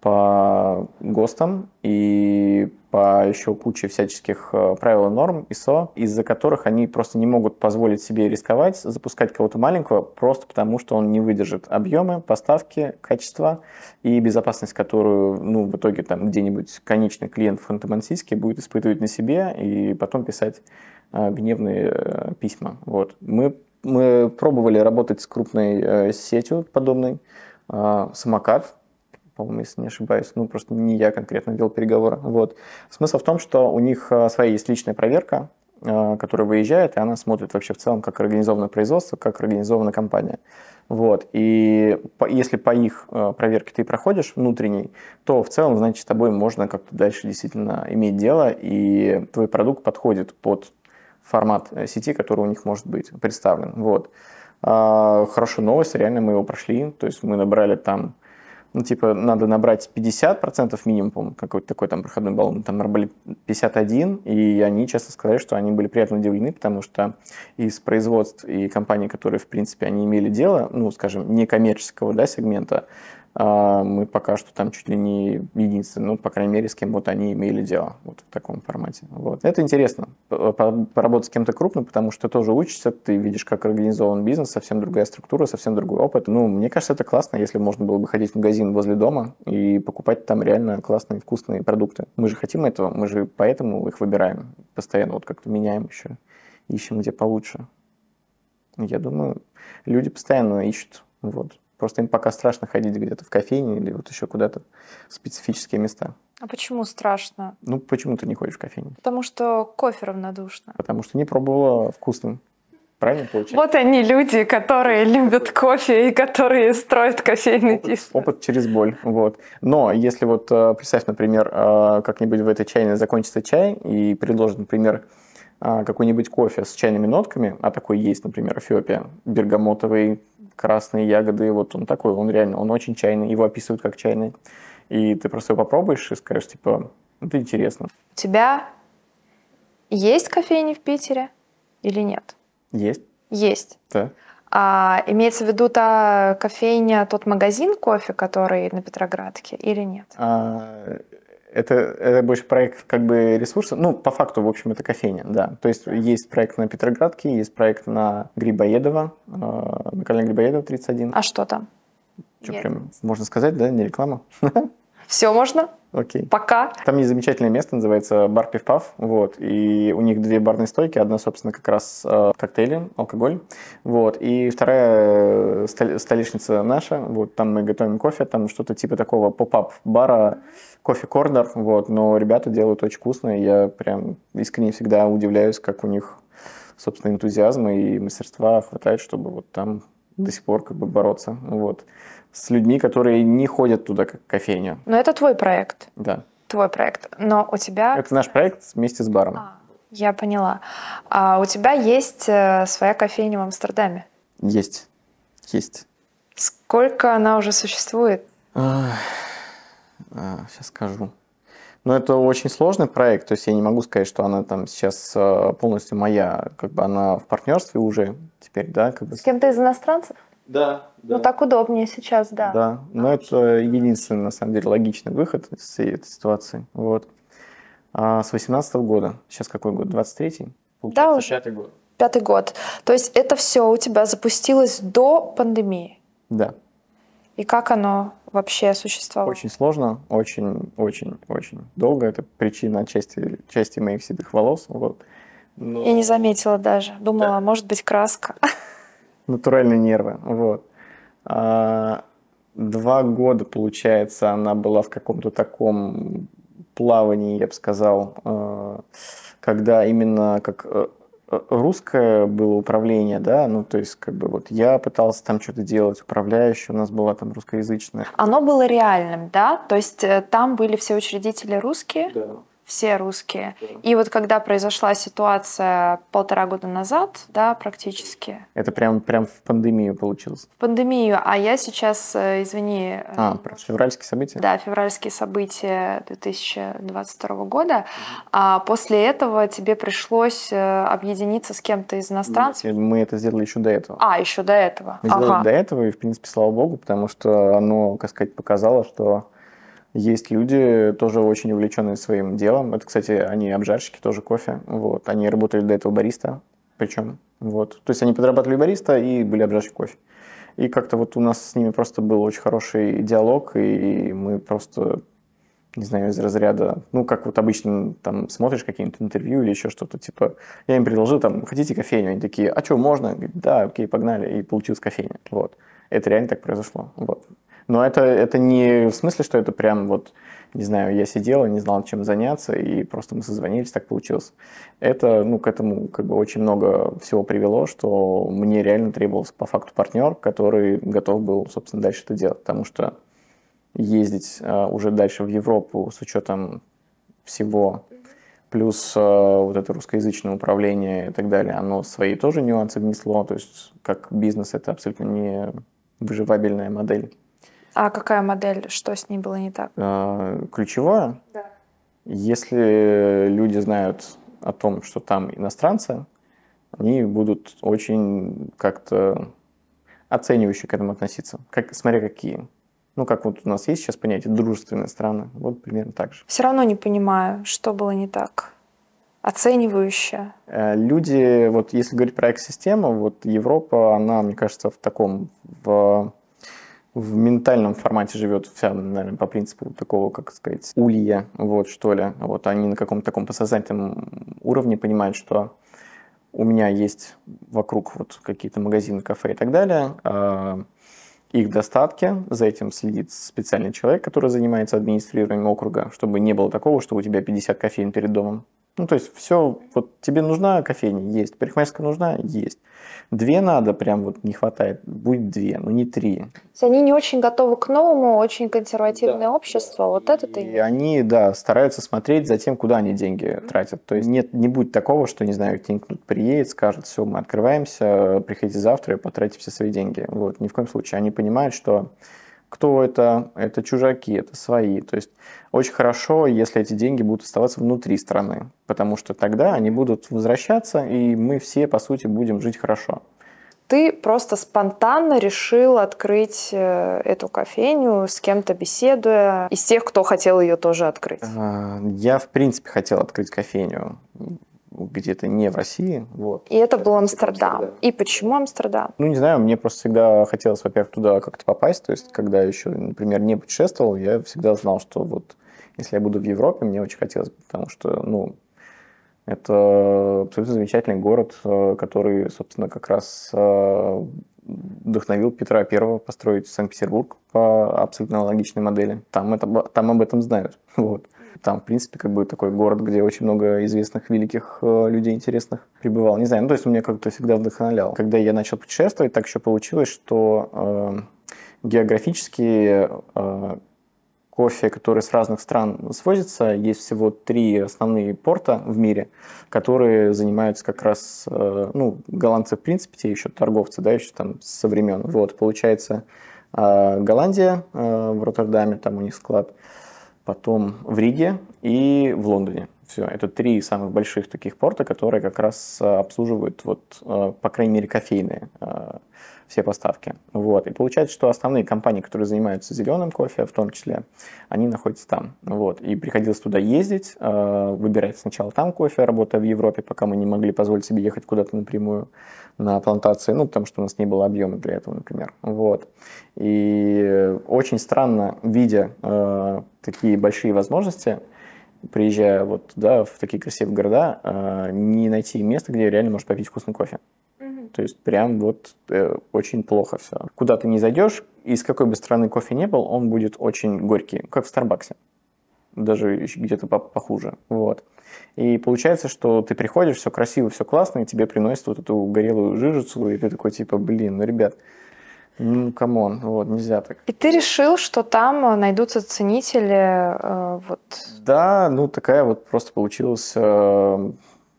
по ГОСТам и по еще куче всяческих э, правил и норм ISO, из-за которых они просто не могут позволить себе рисковать, запускать кого-то маленького, просто потому что он не выдержит объемы, поставки, качества и безопасность, которую ну, в итоге там где-нибудь конечный клиент в будет испытывать на себе и потом писать э, гневные э, письма. Вот. Мы, мы пробовали работать с крупной сетью подобной, самокат, по-моему, если не ошибаюсь, ну просто не я конкретно вел переговоры. Вот. Смысл в том, что у них э, своя есть личная проверка, э, которая выезжает, и она смотрит вообще в целом, как организовано производство, как организована компания. Вот. И по, если по их э, проверке ты проходишь внутренней, то в целом, значит, с тобой можно как-то дальше действительно иметь дело, и твой продукт подходит под формат сети, который у них может быть представлен. Вот. А, хорошая новость, реально мы его прошли, то есть мы набрали там ну, типа, надо набрать 50% минимум, какой-то такой там проходной балл, мы ну, там набрали 51, и они честно сказали, что они были приятно удивлены, потому что из производств и компаний, которые, в принципе, они имели дело, ну, скажем, некоммерческого, да, сегмента, а, мы пока что там чуть ли не единственные, ну, по крайней мере, с кем вот они имели дело вот в таком формате. Вот. Это интересно, поработать с кем-то крупным, потому что ты тоже учишься, ты видишь, как организован бизнес, совсем другая структура, совсем другой опыт. Ну, мне кажется, это классно, если можно было бы ходить в магазин возле дома и покупать там реально классные, вкусные продукты. Мы же хотим этого, мы же поэтому их выбираем постоянно, вот как-то меняем еще, ищем где получше. Я думаю, люди постоянно ищут, вот. Просто им пока страшно ходить где-то в кофейне или вот еще куда-то в специфические места.
А почему страшно?
Ну, почему ты не ходишь в кофейню?
Потому что кофе равнодушно.
Потому что не пробовала вкусным. Правильно получается?
Вот они люди, которые любят кофе и которые строят кофейный опыт,
Опыт через боль, вот. Но если вот э, представь, например, э, как-нибудь в этой чайной закончится чай и предложат, например, э, какой-нибудь кофе с чайными нотками, а такой есть, например, Эфиопия, бергамотовый, красные ягоды, вот он такой, он реально, он очень чайный, его описывают как чайный. И ты просто его попробуешь и скажешь, типа, «Ну, это интересно.
У тебя есть кофейни в Питере или нет? Есть. Есть? Да. А, имеется в виду та кофейня, тот магазин кофе, который на Петроградке, или нет?
А, это, это больше проект как бы ресурса. Ну, по факту, в общем, это кофейня, да. То есть есть проект на Петроградке, есть проект на Грибоедова, э, на Калина Грибоедова 31. А
что там? Что, прям,
можно сказать, да, не реклама?
Все можно?
Окей. Пока. Там есть замечательное место, называется бар Пивпав, вот, и у них две барные стойки, одна, собственно, как раз э, коктейли, алкоголь, вот, и вторая э, столь, столешница наша, вот, там мы готовим кофе, там что-то типа такого поп-ап бара, кофе кордер вот, но ребята делают очень вкусно, и я прям искренне всегда удивляюсь, как у них, собственно, энтузиазма и мастерства хватает, чтобы вот там до сих пор как бы бороться, вот с людьми, которые не ходят туда как кофейня.
Но это твой проект. Да. Твой проект. Но у тебя... Это
наш проект вместе с баром. А,
я поняла. А у тебя есть э, своя кофейня в Амстердаме?
Есть. Есть.
Сколько она уже существует?
сейчас а, скажу. Но это очень сложный проект, то есть я не могу сказать, что она там сейчас э, полностью моя, как бы она в партнерстве уже теперь, да? Как бы. С
кем-то из иностранцев? Да, да. Ну так удобнее сейчас, да.
Да, но это единственный, на самом деле, логичный выход из всей этой ситуации. Вот. А с 18 года, сейчас какой год, 23-й?
Да, уже. Пятый год. Пятый год. То есть это все у тебя запустилось до пандемии? Да. И как оно вообще существовало?
Очень сложно, очень, очень, очень долго. Это причина части, части моих седых волос. Вот.
Но... Я не заметила даже. Думала, да. может быть, краска.
натуральные нервы. Вот. А, два года, получается, она была в каком-то таком плавании, я бы сказал, э, когда именно как э, э, русское было управление, да, ну, то есть, как бы, вот я пытался там что-то делать, управляющая у нас была там русскоязычная.
Оно было реальным, да? То есть, там были все учредители русские? Да все русские. И вот когда произошла ситуация полтора года назад, да, практически.
Это прям, прям в пандемию получилось?
В пандемию, а я сейчас, э, извини... Э, а,
про февральские события?
Да, февральские события 2022 года. А после этого тебе пришлось э, объединиться с кем-то из иностранцев?
Мы это сделали еще до этого.
А, еще до этого. Мы ага. сделали до
этого, и, в принципе, слава богу, потому что оно, как сказать, показало, что есть люди, э, тоже очень увлеченные своим делом. Это, кстати, они обжарщики тоже кофе. Вот. Они работали до этого бариста, причем. Вот. То есть они подрабатывали бариста и были обжарщики кофе. И как-то вот у нас с ними просто был очень хороший диалог, и мы просто не знаю, из разряда, ну, как вот обычно там смотришь какие-нибудь интервью или еще что-то, типа, я им предложил, там, хотите кофейню? Они такие, а что, можно? Говорит, да, окей, погнали, и получилось кофейня, вот. Это реально так произошло, вот. Но это, это не в смысле, что это прям вот, не знаю, я сидел и не знал, чем заняться, и просто мы созвонились, так получилось. Это, ну, к этому как бы очень много всего привело, что мне реально требовался по факту партнер, который готов был, собственно, дальше это делать, потому что ездить э, уже дальше в Европу с учетом всего, плюс э, вот это русскоязычное управление и так далее, оно свои тоже нюансы внесло, то есть как бизнес это абсолютно не выживабельная модель.
А какая модель? Что с ней было не так?
А, ключевое? Да. Если люди знают о том, что там иностранцы, они будут очень как-то оценивающе к этому относиться. Как, смотря какие. Ну, как вот у нас есть сейчас понятие дружественные страны. Вот примерно так же.
Все равно не понимаю, что было не так. Оценивающе.
Э, люди, вот если говорить про экосистему, вот Европа, она, мне кажется, в таком, в в ментальном формате живет вся, наверное, по принципу такого, как сказать, улья, вот что ли. Вот они на каком-то таком подсознательном уровне понимают, что у меня есть вокруг вот какие-то магазины, кафе и так далее, а, их достатки, за этим следит специальный человек, который занимается администрированием округа, чтобы не было такого, что у тебя 50 кофеин перед домом. Ну, то есть все, вот тебе нужна кофейня, есть, парикмахерская нужна, есть. Две надо, прям вот не хватает, будет две, но не три. То
есть они не очень готовы к новому, очень консервативное да. общество, вот это ты. И
они, да, стараются смотреть за тем, куда они деньги тратят. То есть нет, не будет такого, что, не знаю, кто-нибудь приедет, скажет, все, мы открываемся, приходите завтра и потратите все свои деньги. Вот, ни в коем случае. Они понимают, что кто это, это чужаки, это свои. То есть очень хорошо, если эти деньги будут оставаться внутри страны, потому что тогда они будут возвращаться, и мы все, по сути, будем жить хорошо.
Ты просто спонтанно решил открыть э, эту кофейню с кем-то беседуя, из тех, кто хотел ее тоже открыть?
А, я, в принципе, хотел открыть кофейню где-то не в России.
Вот. И это был Амстердам. И почему Амстердам?
Ну, не знаю, мне просто всегда хотелось, во-первых, туда как-то попасть. То есть, когда еще, например, не путешествовал, я всегда знал, что вот если я буду в Европе, мне очень хотелось, потому что, ну, это абсолютно замечательный город, э, который, собственно, как раз э, вдохновил Петра Первого построить Санкт-Петербург по абсолютно аналогичной модели. Там, это, там об этом знают. Вот там, в принципе, как бы такой город, где очень много известных, великих э, людей интересных прибывал, Не знаю, ну, то есть он меня как-то всегда вдохновлял. Когда я начал путешествовать, так еще получилось, что э, географически э, кофе, который с разных стран свозится, есть всего три основные порта в мире, которые занимаются как раз, э, ну, голландцы, в принципе, те еще торговцы, да, еще там со времен. Вот, получается, э, Голландия э, в Роттердаме, там у них склад, э, потом в Риге и в Лондоне. Все, это три самых больших таких порта, которые как раз а, обслуживают, вот, а, по крайней мере, кофейные а, все поставки. Вот. И получается, что основные компании, которые занимаются зеленым кофе, в том числе, они находятся там. Вот. И приходилось туда ездить, э, выбирать сначала там кофе, работая в Европе, пока мы не могли позволить себе ехать куда-то напрямую на плантации, ну, потому что у нас не было объема для этого, например. Вот. И очень странно, видя э, такие большие возможности, приезжая вот, туда в такие красивые города, э, не найти место, где реально можешь попить вкусный кофе то есть прям вот э, очень плохо все. Куда ты не зайдешь, из какой бы страны кофе не был, он будет очень горький, как в Старбаксе, даже где-то похуже, вот. И получается, что ты приходишь, все красиво, все классно, и тебе приносят вот эту горелую жижицу, и ты такой типа, блин, ну, ребят, ну, камон, вот, нельзя так. И
ты решил, что там найдутся ценители, э, вот...
Да, ну, такая вот просто получилась э,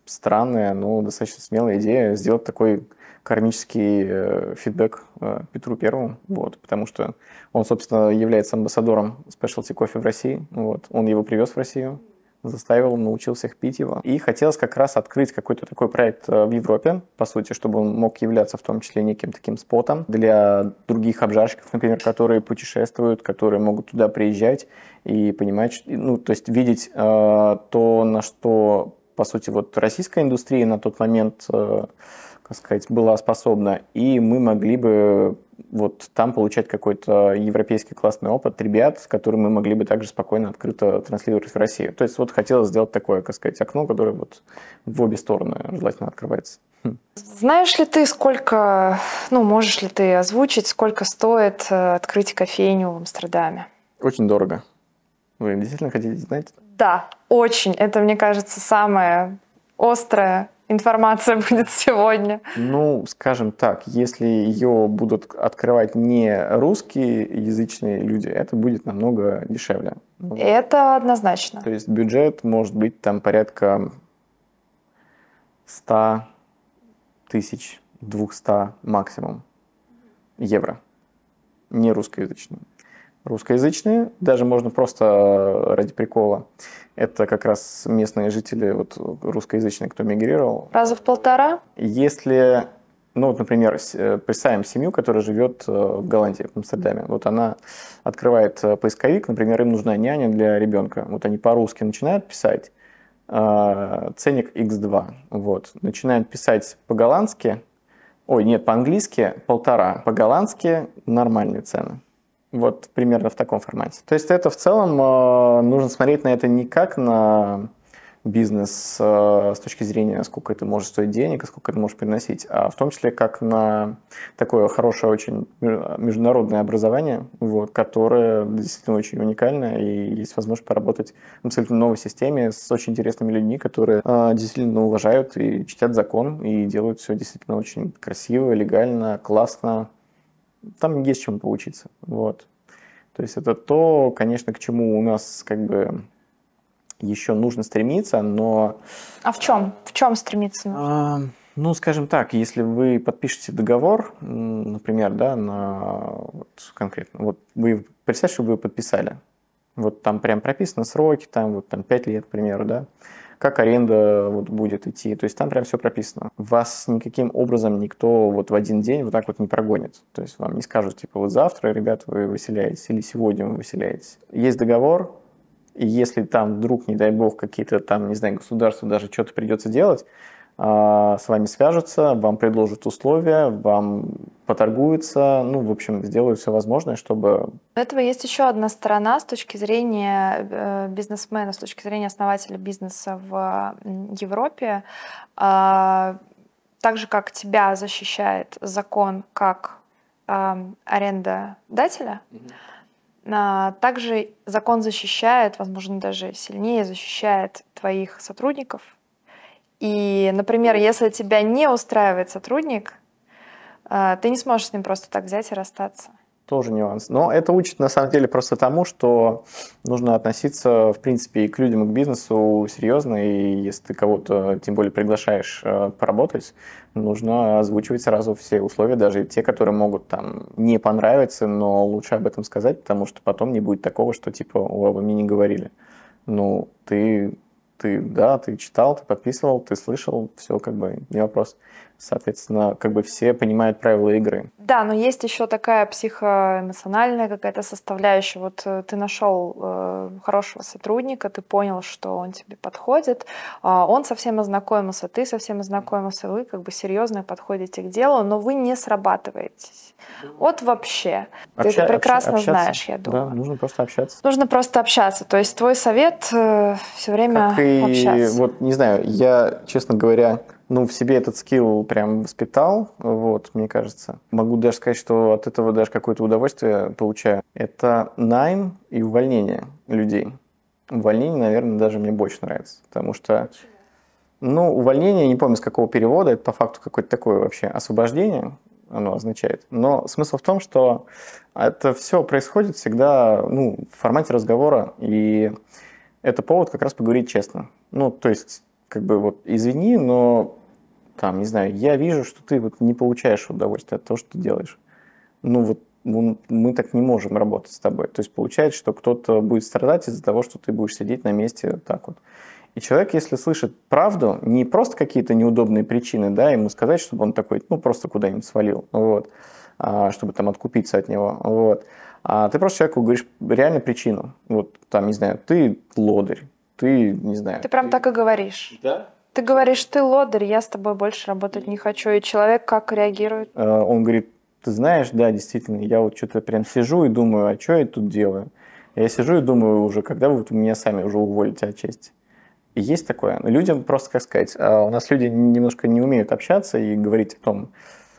странная, но достаточно смелая идея сделать такой кармический э, фидбэк э, Петру Первому, вот, потому что он, собственно, является амбассадором спешлти кофе в России, вот, он его привез в Россию, заставил, научил всех пить его. И хотелось как раз открыть какой-то такой проект э, в Европе, по сути, чтобы он мог являться в том числе неким таким спотом для других обжарщиков, например, которые путешествуют, которые могут туда приезжать и понимать, ну, то есть видеть э, то, на что, по сути, вот российская индустрия на тот момент э, как сказать, была способна, и мы могли бы вот там получать какой-то европейский классный опыт ребят, с которыми мы могли бы также спокойно, открыто транслировать в Россию. То есть вот хотелось сделать такое, как сказать, окно, которое вот в обе стороны желательно открывается. Хм.
Знаешь ли ты, сколько, ну, можешь ли ты озвучить, сколько стоит э, открыть кофейню в Амстердаме?
Очень дорого. Вы действительно хотите знать?
Да, очень. Это, мне кажется, самое острое информация будет сегодня?
Ну, скажем так, если ее будут открывать не русские язычные люди, это будет намного дешевле.
Это однозначно. То
есть бюджет может быть там порядка 100 тысяч, 200 максимум евро, не русскоязычный русскоязычные, даже можно просто э, ради прикола. Это как раз местные жители, вот русскоязычные, кто мигрировал.
Раза в полтора?
Если, ну вот, например, э, представим семью, которая живет э, в Голландии, в Амстердаме. Вот она открывает поисковик, например, им нужна няня для ребенка. Вот они по-русски начинают писать, ценник x2, вот. Начинают писать по-голландски, ой, нет, по-английски полтора, по-голландски нормальные цены. Вот примерно в таком формате. То есть это в целом э, нужно смотреть на это не как на бизнес э, с точки зрения, сколько это может стоить денег, сколько это может приносить, а в том числе как на такое хорошее очень международное образование, вот, которое действительно очень уникально, и есть возможность поработать в абсолютно новой системе с очень интересными людьми, которые э, действительно уважают и чтят закон, и делают все действительно очень красиво, легально, классно, там есть чем поучиться. Вот. То есть это то, конечно, к чему у нас как бы еще нужно стремиться, но...
А в чем? В чем стремиться нужно? А,
ну, скажем так, если вы подпишете договор, например, да, на вот, конкретно, вот вы представьте, что вы подписали, вот там прям прописаны сроки, там вот там 5 лет, к примеру, да, как аренда вот будет идти. То есть там прям все прописано. Вас никаким образом никто вот в один день вот так вот не прогонит. То есть вам не скажут, типа, вот завтра, ребята, вы выселяетесь, или сегодня вы выселяетесь. Есть договор, и если там вдруг, не дай бог, какие-то там, не знаю, государству даже что-то придется делать, а, с вами свяжутся, вам предложат условия, вам поторгуются, ну, в общем, сделают все возможное, чтобы...
У этого есть еще одна сторона с точки зрения э, бизнесмена, с точки зрения основателя бизнеса в Европе. А, так же, как тебя защищает закон как а, арендодателя, также закон защищает, возможно, даже сильнее защищает твоих сотрудников, и, например, если тебя не устраивает сотрудник, а, ты не сможешь с ним просто так взять и расстаться.
Тоже нюанс. Но это учит на самом деле просто тому, что нужно относиться, в принципе, и к людям, и к бизнесу серьезно. И если ты кого-то, тем более, приглашаешь э, поработать, нужно озвучивать сразу все условия, даже те, которые могут там не понравиться, но лучше об этом сказать, потому что потом не будет такого, что типа, о, вы мне не говорили. Ну, ты ты, да, ты читал, ты подписывал, ты слышал, все как бы не вопрос соответственно, как бы все понимают правила игры.
Да, но есть еще такая психоэмоциональная какая-то составляющая. Вот э, ты нашел э, хорошего сотрудника, ты понял, что он тебе подходит, э, он совсем ознакомился, ты совсем ознакомился, вы как бы серьезно подходите к делу, но вы не срабатываетесь. Вот вообще. Обща, ты это прекрасно общ, знаешь, я думаю.
Да, нужно просто общаться.
Нужно просто общаться. То есть твой совет э, все время как и, общаться. Вот,
не знаю, я, честно говоря, ну, в себе этот скилл прям воспитал, вот, мне кажется. Могу даже сказать, что от этого даже какое-то удовольствие получаю. Это найм и увольнение людей. Увольнение, наверное, даже мне больше нравится, потому что... Ну, увольнение, не помню, с какого перевода, это по факту какое-то такое вообще освобождение, оно означает. Но смысл в том, что это все происходит всегда ну, в формате разговора, и это повод как раз поговорить честно. Ну, то есть, как бы вот, извини, но там, не знаю, я вижу, что ты вот не получаешь удовольствие от того, что ты делаешь. Ну вот ну, мы так не можем работать с тобой. То есть получается, что кто-то будет страдать из-за того, что ты будешь сидеть на месте так вот. И человек, если слышит правду, не просто какие-то неудобные причины, да, ему сказать, чтобы он такой, ну, просто куда-нибудь свалил, вот, а, чтобы там откупиться от него, вот. А ты просто человеку говоришь реально причину. Вот там, не знаю, ты лодырь, ты, не знаю. Ты
прям ты... так и говоришь. Да? Ты говоришь, ты лодырь, я с тобой больше работать не хочу. И человек как реагирует?
Э, он говорит, ты знаешь, да, действительно, я вот что-то прям сижу и думаю, а что я тут делаю? А я сижу и думаю уже, когда вы вот меня сами уже уволите от чести. И есть такое. Ну, людям просто, как сказать, а, у нас люди немножко не умеют общаться и говорить о том,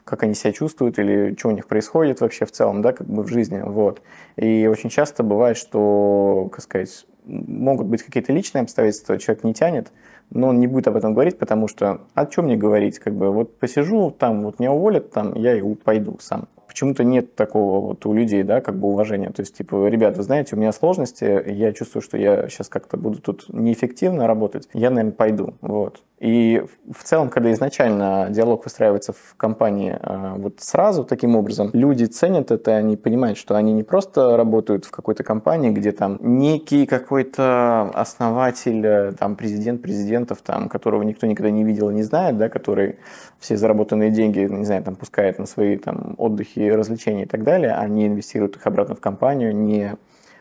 как они себя чувствуют или что у них происходит вообще в целом, да, как бы в жизни, вот. И очень часто бывает, что, как сказать, могут быть какие-то личные обстоятельства, человек не тянет, но он не будет об этом говорить, потому что о чем мне говорить, как бы вот посижу там, вот меня уволят там, я и пойду сам почему-то нет такого вот у людей, да, как бы уважения. То есть, типа, ребята, знаете, у меня сложности, я чувствую, что я сейчас как-то буду тут неэффективно работать, я, наверное, пойду. Вот. И в целом, когда изначально диалог выстраивается в компании а, вот сразу таким образом, люди ценят это, они понимают, что они не просто работают в какой-то компании, где там некий какой-то основатель, э, там президент президентов, там, которого никто никогда не видел и не знает, да, который все заработанные деньги, не знаю, там пускает на свои там отдыхи развлечения и так далее, они инвестируют их обратно в компанию, не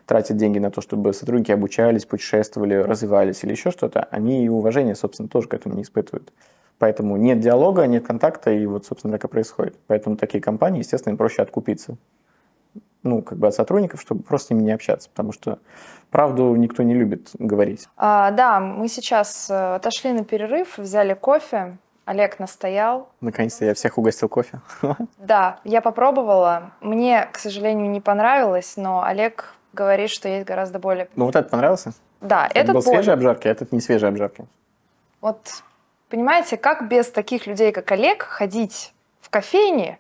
тратят деньги на то, чтобы сотрудники обучались, путешествовали, развивались или еще что-то, они и уважение, собственно, тоже к этому не испытывают. Поэтому нет диалога, нет контакта, и вот, собственно, так и происходит. Поэтому такие компании, естественно, им проще откупиться ну, как бы от сотрудников, чтобы просто с ними не общаться, потому что правду никто не любит говорить.
А, да, мы сейчас э, отошли на перерыв, взяли кофе, Олег настоял.
Наконец-то я всех угостил кофе.
Да, я попробовала. Мне, к сожалению, не понравилось, но Олег говорит, что есть гораздо более...
Ну вот этот понравился?
Да, это этот был свежий
обжарки, а этот не свежий обжарки.
Вот понимаете, как без таких людей, как Олег, ходить в кофейне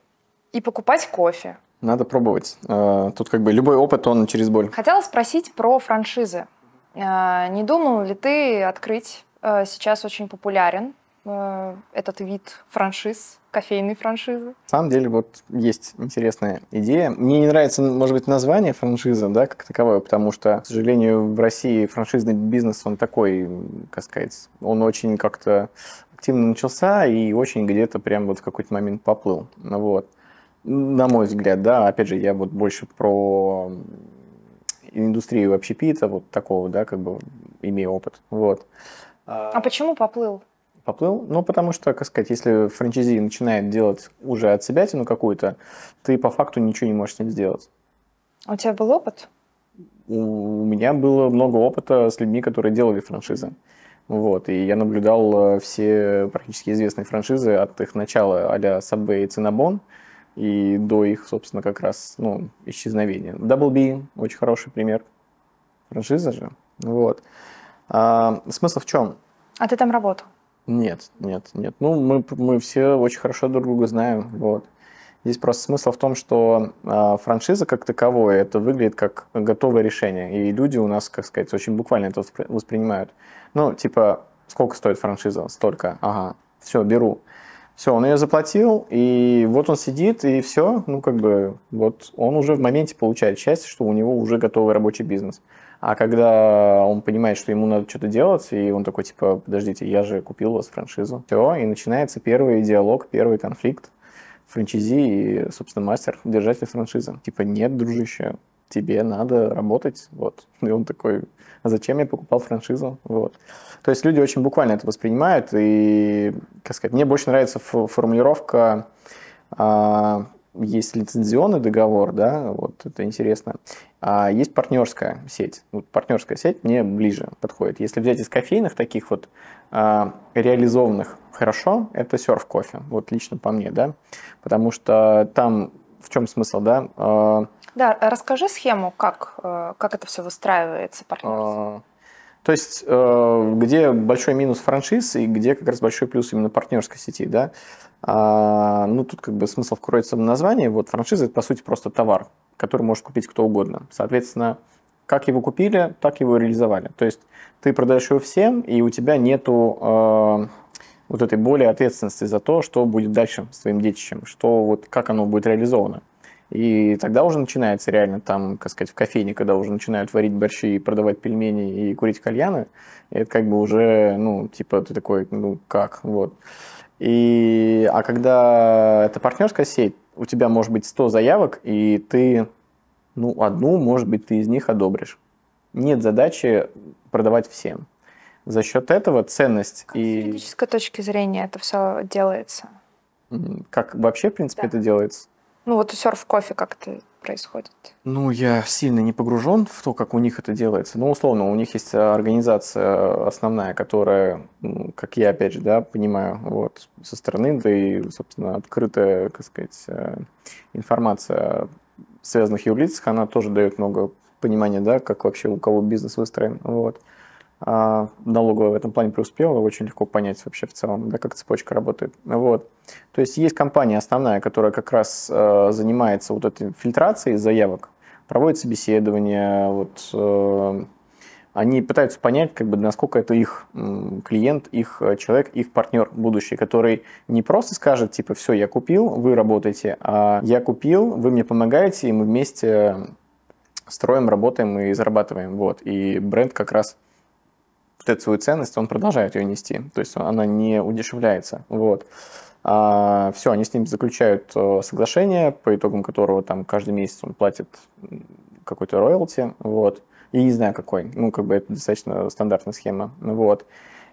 и покупать кофе?
Надо пробовать. Э, тут как бы любой опыт, он через боль.
Хотела спросить про франшизы. Э, не думал ли ты открыть? Э, сейчас очень популярен Э, этот вид франшиз, кофейной франшизы? На
самом деле, вот есть интересная идея. Мне не нравится, может быть, название франшизы да, как таковое, потому что, к сожалению, в России франшизный бизнес, он такой, как сказать, он очень как-то активно начался и очень где-то прям вот в какой-то момент поплыл. Ну вот. На мой взгляд, да, опять же, я вот больше про индустрию общепита, вот такого, да, как бы имею опыт. Вот. А
почему поплыл?
Поплыл? Ну, потому что, как сказать, если франчайзи начинает делать уже от себя тяну какую-то, ты по факту ничего не можешь с ним сделать.
А у тебя был опыт?
У меня было много опыта с людьми, которые делали франшизы. Вот, и я наблюдал э, все практически известные франшизы от их начала а-ля Subway и Cinnabon и до их, собственно, как раз, ну, исчезновения. Double B – очень хороший пример. франшизы же. Вот. А, смысл в чем?
А ты там работал?
Нет, нет, нет. Ну, мы, мы все очень хорошо друг друга знаем, вот. Здесь просто смысл в том, что э, франшиза как таковое, это выглядит как готовое решение. И люди у нас, как сказать, очень буквально это воспринимают. Ну, типа, сколько стоит франшиза? Столько. Ага, все, беру. Все, он ее заплатил, и вот он сидит, и все, ну, как бы, вот он уже в моменте получает счастье, что у него уже готовый рабочий бизнес. А когда он понимает, что ему надо что-то делать, и он такой, типа, подождите, я же купил у вас франшизу. Все, и начинается первый диалог, первый конфликт франчизи и, собственно, мастер, держатель франшизы. Типа, нет, дружище, тебе надо работать, вот. И он такой, а зачем я покупал франшизу, вот. То есть люди очень буквально это воспринимают, и, как сказать, мне больше нравится формулировка а, есть лицензионный договор, да, вот это интересно, а есть партнерская сеть. Вот партнерская сеть мне ближе подходит. Если взять из кофейных таких вот а, реализованных хорошо, это серф кофе, вот лично по мне, да, потому что там в чем смысл, да? А,
да, расскажи схему, как, э, как это все выстраивается, партнерство. А,
то есть, э, где большой минус франшиз и где как раз большой плюс именно партнерской сети, да? А, ну, тут как бы смысл вкроется в названии. Вот франшиза – это, по сути, просто товар, который может купить кто угодно. Соответственно, как его купили, так его и реализовали. То есть ты продаешь его всем, и у тебя нету э, вот этой более ответственности за то, что будет дальше с твоим детищем, что вот как оно будет реализовано. И тогда уже начинается реально там, как сказать, в кофейне, когда уже начинают варить борщи и продавать пельмени и курить кальяны, это как бы уже, ну, типа, ты такой, ну, как, вот. И, а когда это партнерская сеть, у тебя может быть 100 заявок, и ты, ну, одну, может быть, ты из них одобришь. Нет задачи продавать всем. За счет этого ценность как и... С юридической
точки зрения это все делается.
Как вообще, в принципе, да. это делается?
Ну вот серф кофе как-то происходит?
Ну, я сильно не погружен в то, как у них это делается. Но, ну, условно, у них есть э, организация основная, которая, как я, опять же, да, понимаю, вот, со стороны, да и, собственно, открытая, как сказать, э, информация связанных ее она тоже дает много понимания, да, как вообще у кого бизнес выстроен, вот. А, налоговая в этом плане преуспела, очень легко понять вообще в целом, да, как цепочка работает. Вот. То есть есть компания основная, которая как раз э, занимается вот этой фильтрацией заявок, проводит собеседование, вот, э, они пытаются понять, как бы, насколько это их клиент, их э, человек, их партнер будущий, который не просто скажет, типа, все, я купил, вы работаете, а я купил, вы мне помогаете, и мы вместе строим, работаем и зарабатываем. Вот. И бренд как раз эту свою ценность, он продолжает ее нести. То есть она не удешевляется. Вот. А, все, они с ним заключают э, соглашение, по итогам которого там каждый месяц он платит какой-то роялти. Вот. И не знаю какой. Ну, как бы это достаточно стандартная схема. Вот.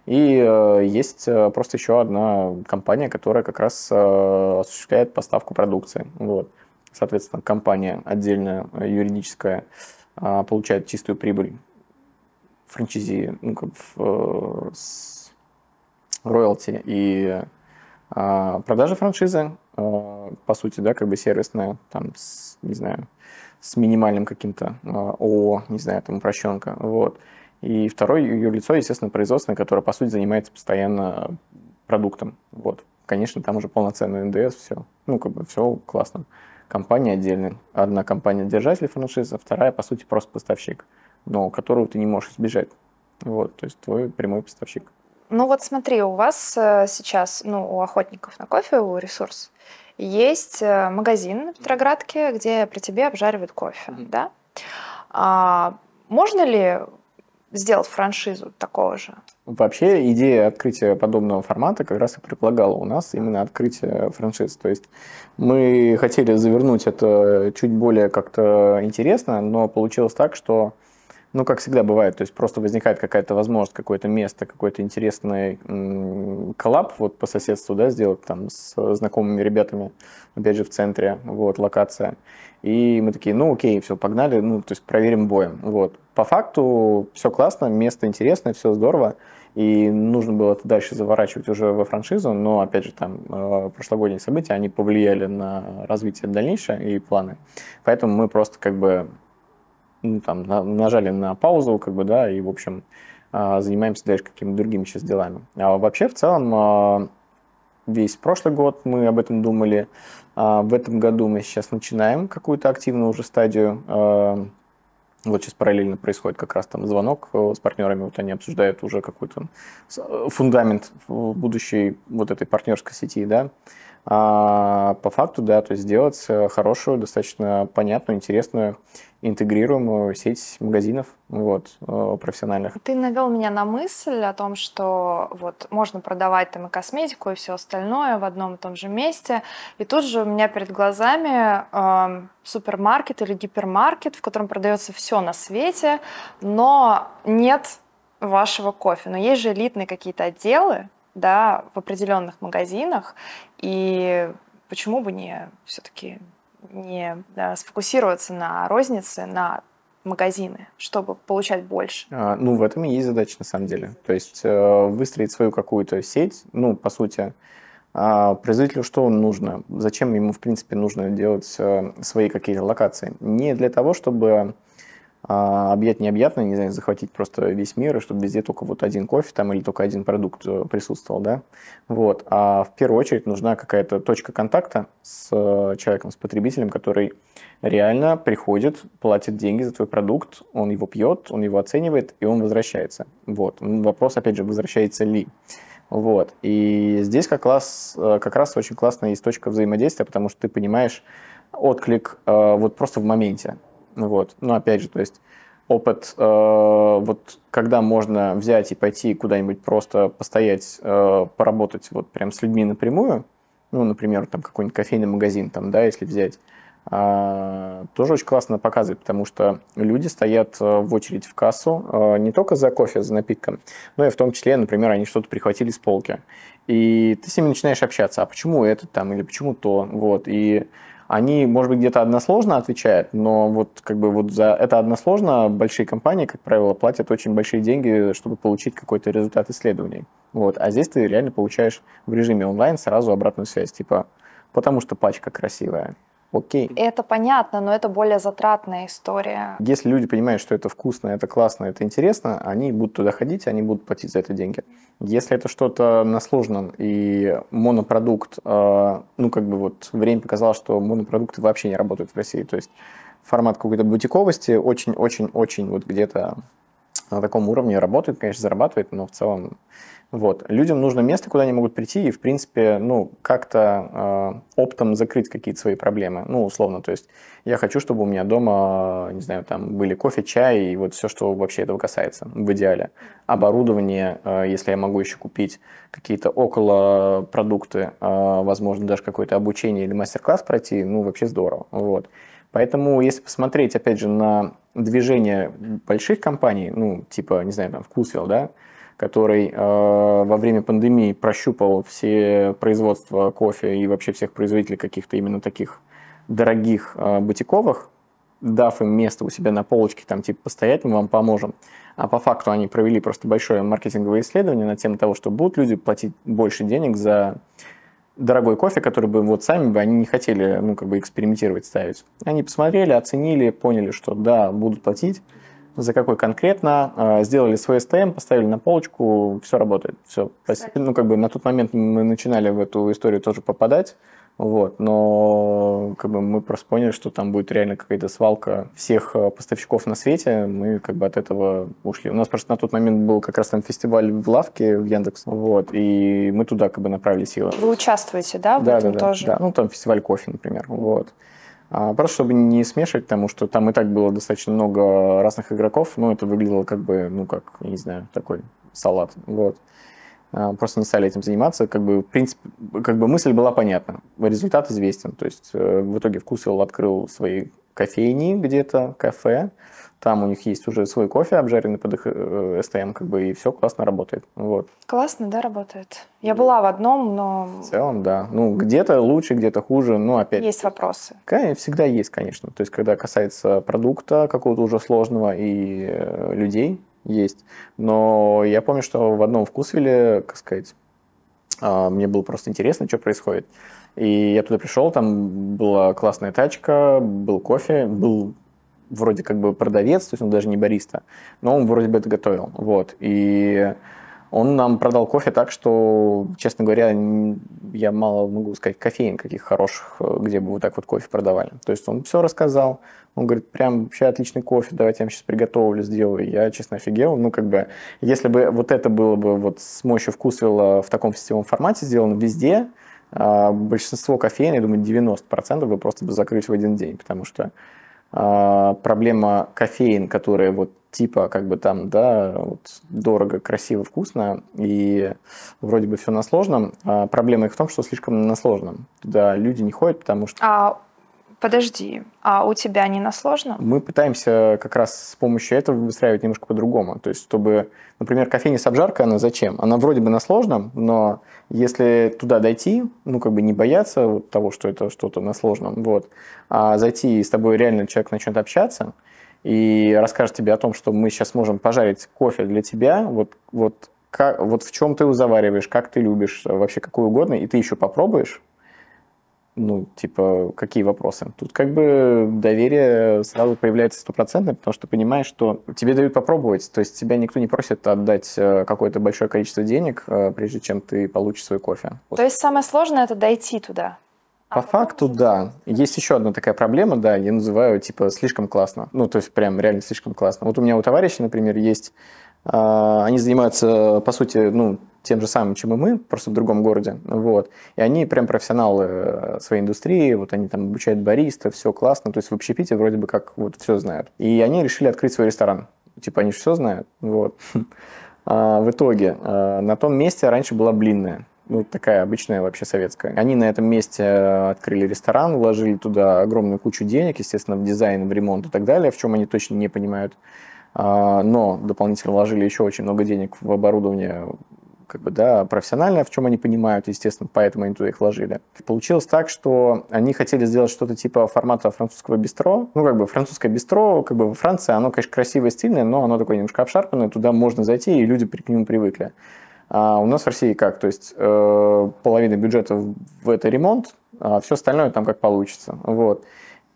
И э, есть э, просто еще одна компания, которая как раз э, осуществляет поставку продукции. Вот. Соответственно, компания отдельная, э, юридическая, э, получает чистую прибыль франчизи, ну, как в, э, с роялти и а, продажи франшизы, а, по сути, да, как бы сервисная, там, с, не знаю, с минимальным каким-то а, э, ООО, не знаю, там, упрощенка, вот. И второе ее лицо, естественно, производственное, которое, по сути, занимается постоянно продуктом, вот. Конечно, там уже полноценный НДС, все, ну, как бы все классно. Компания отдельная, одна компания-держатель франшизы, вторая, по сути, просто поставщик. Uh но которого ты не можешь избежать. Вот, то есть твой прямой поставщик.
Ну вот смотри, у вас э, сейчас, ну, у охотников на кофе, у ресурс, есть э, магазин в Петроградке, где при тебе обжаривают кофе, mm-hmm. да? А, можно ли сделать франшизу такого же?
Вообще идея открытия подобного формата как раз и предполагала у нас именно открытие франшизы, То есть мы хотели завернуть это чуть более как-то интересно, но получилось так, что ну, как всегда бывает, то есть просто возникает какая-то возможность, какое-то место, какой-то интересный м- коллаб вот по соседству, да, сделать там с знакомыми ребятами, опять же, в центре, вот, локация. И мы такие, ну, окей, все, погнали, ну, то есть проверим боем, вот. По факту все классно, место интересное, все здорово, и нужно было это дальше заворачивать уже во франшизу, но, опять же, там э, прошлогодние события, они повлияли на развитие дальнейшее и планы. Поэтому мы просто как бы ну, там, нажали на паузу, как бы, да, и, в общем, а, занимаемся дальше какими-то другими сейчас делами. А вообще, в целом, а, весь прошлый год мы об этом думали. А, в этом году мы сейчас начинаем какую-то активную уже стадию. Вот сейчас параллельно происходит как раз там звонок э, с партнерами, вот они обсуждают уже какой-то э, фундамент будущей вот этой партнерской сети, да. А по факту, да, то есть сделать э, хорошую, достаточно понятную, интересную интегрируем сеть магазинов вот, э, профессиональных.
Ты навел меня на мысль о том, что вот можно продавать там и косметику, и все остальное в одном и том же месте. И тут же у меня перед глазами э, супермаркет или гипермаркет, в котором продается все на свете, но нет вашего кофе. Но есть же элитные какие-то отделы, да, в определенных магазинах, и почему бы не все-таки не сфокусироваться на рознице, на магазины, чтобы получать больше?
А, ну, в этом и есть задача, на самом деле. То есть э, выстроить свою какую-то сеть, ну, по сути, а, производителю что нужно? Зачем ему, в принципе, нужно делать э, свои какие-то локации? Не для того, чтобы а объять необъятное, не знаю, захватить просто весь мир, и чтобы везде только вот один кофе там или только один продукт э, присутствовал, да, вот. А в первую очередь нужна какая-то точка контакта с э, человеком, с потребителем, который реально приходит, платит деньги за твой продукт, он его пьет, он его оценивает, и он возвращается. Вот. Вопрос, опять же, возвращается ли. Вот. И здесь как раз, э, как раз очень классная есть точка взаимодействия, потому что ты понимаешь отклик вот просто в моменте. Вот. Но опять же, то есть опыт, э, вот когда можно взять и пойти куда-нибудь просто постоять, э, поработать вот прям с людьми напрямую, ну, например, там какой-нибудь кофейный магазин, там, да, если взять, э, тоже очень классно показывает, потому что люди стоят э, в очередь в кассу э, не только за кофе, за напитком, но и в том числе, например, они что-то прихватили с полки. И ты с ними начинаешь общаться, а почему это там, или почему то, вот, и они, может быть, где-то односложно отвечают, но вот как бы вот за это односложно большие компании, как правило, платят очень большие деньги, чтобы получить какой-то результат исследований. Вот. А здесь ты реально получаешь в режиме онлайн сразу обратную связь, типа, потому что пачка красивая, окей.
Это понятно, но это более затратная история.
Если люди понимают, что это вкусно, это классно, это интересно, они будут туда ходить, они будут платить за это деньги. Если это что-то на сложном и монопродукт, э, ну как бы вот время показало, что монопродукты вообще не работают в России, то есть формат какой-то бутиковости очень-очень-очень вот где-то на таком уровне работает, конечно, зарабатывает, но в целом вот. Людям нужно место, куда они могут прийти и, в принципе, ну, как-то э, оптом закрыть какие-то свои проблемы. Ну, условно, то есть я хочу, чтобы у меня дома, не знаю, там были кофе, чай и вот все, что вообще этого касается в идеале. Оборудование, э, если я могу еще купить какие-то около продукты, э, возможно, даже какое-то обучение или мастер-класс пройти, ну, вообще здорово. Вот. Поэтому, если посмотреть, опять же, на движение больших компаний, ну, типа, не знаю, там, Вкусвилл, да, который э, во время пандемии прощупал все производства кофе и вообще всех производителей каких-то именно таких дорогих э, бутиковых, дав им место у себя на полочке, там типа постоять, мы вам поможем. А по факту они провели просто большое маркетинговое исследование на тему того, что будут люди платить больше денег за дорогой кофе, который бы вот сами бы они не хотели, ну, как бы экспериментировать, ставить. Они посмотрели, оценили, поняли, что да, будут платить, за какой конкретно, а, сделали свой СТМ, поставили на полочку, все работает, все. Ну, как бы на тот момент мы начинали в эту историю тоже попадать, вот, но как бы мы просто поняли, что там будет реально какая-то свалка всех а, поставщиков на свете, мы как бы от этого ушли. У нас просто на тот момент был как раз там фестиваль в Лавке в Яндекс, вот, и мы туда как бы направили силы.
Вы участвуете, да, в да, этом да, тоже?
Да, ну там фестиваль кофе, например, вот. А просто чтобы не смешивать, потому что там и так было достаточно много разных игроков, ну, это выглядело как бы, ну, как, я не знаю, такой салат, вот. А, просто не стали этим заниматься, как бы, в принципе, как бы мысль была понятна, результат известен, то есть э, в итоге Вкусвилл открыл свои кофейни где-то, кафе, там у них есть уже свой кофе, обжаренный под их э, СТМ, как бы, и все классно работает. Вот.
Классно, да, работает? Я была в одном, но... В
целом, да. Ну, где-то лучше, где-то хуже, но опять... Есть вопросы. Всегда есть, конечно. То есть, когда касается продукта какого-то уже сложного и э, людей, есть. Но я помню, что в одном вкусвиле, как сказать, а, мне было просто интересно, что происходит. И я туда пришел, там была классная тачка, был кофе, был вроде как бы продавец, то есть он даже не бариста, но он вроде бы это готовил. Вот. И он нам продал кофе так, что, честно говоря, я мало могу сказать кофеин каких хороших, э, где бы вот так вот кофе продавали. То есть он все рассказал, он говорит, прям вообще отличный кофе, давайте я вам сейчас приготовлю, сделаю. Я, честно, офигел. Ну, как бы, если бы вот это было бы вот с мощью вкусвела в таком сетевом формате сделано везде, а большинство кофеин, я думаю, 90% вы просто бы закрылись в один день, потому что а, проблема кофеин, которые вот типа как бы там, да, вот дорого, красиво, вкусно, и вроде бы все на сложном. А проблема их в том, что слишком на сложном. Туда люди не ходят, потому что...
А, подожди, а у тебя не на сложном?
Мы пытаемся как раз с помощью этого выстраивать немножко по-другому. То есть, чтобы, например, кофейня с обжаркой, она зачем? Она вроде бы на сложном, но если туда дойти, ну, как бы не бояться того, что это что-то на сложном, вот, а зайти и с тобой реально человек начнет общаться, и расскажет тебе о том, что мы сейчас можем пожарить кофе для тебя, вот, вот, как, вот в чем ты его завариваешь, как ты любишь, вообще какую угодно, и ты еще попробуешь, ну, типа, какие вопросы? Тут как бы доверие сразу появляется стопроцентное, потому что понимаешь, что тебе дают попробовать, то есть тебя никто не просит отдать э, какое-то большое количество денег, э, прежде чем ты получишь свой кофе. То
есть самое сложное – это дойти туда?
А по а факту, да. Есть еще одна такая проблема, да, я называю, типа, слишком классно. Ну, то есть, прям реально слишком классно. Вот у меня у товарища, например, есть а, они занимаются, по сути, ну, тем же самым, чем и мы, просто в другом городе. Вот. И они прям профессионалы э, своей индустрии, вот они там обучают бариста, все классно, то есть в общепите вроде бы как вот все знают. И они решили открыть свой ресторан. Типа они же все знают. Вот. А, в итоге а, на том месте раньше была блинная. Ну, такая обычная вообще советская. Они на этом месте э, открыли ресторан, вложили туда огромную кучу денег, естественно, в дизайн, в ремонт и так далее, в чем они точно не понимают а, но дополнительно вложили еще очень много денег в оборудование как бы, да, профессиональное, в чем они понимают, естественно, поэтому они туда их вложили. Получилось так, что они хотели сделать что-то типа формата французского бистро. Ну, как бы французское бистро, как бы во Франции, оно, конечно, красивое, стильное, но оно такое немножко обшарпанное, туда можно зайти, и люди к нему привыкли. А у нас в России как? То есть э, половина бюджета в это ремонт, а все остальное там как получится. Вот.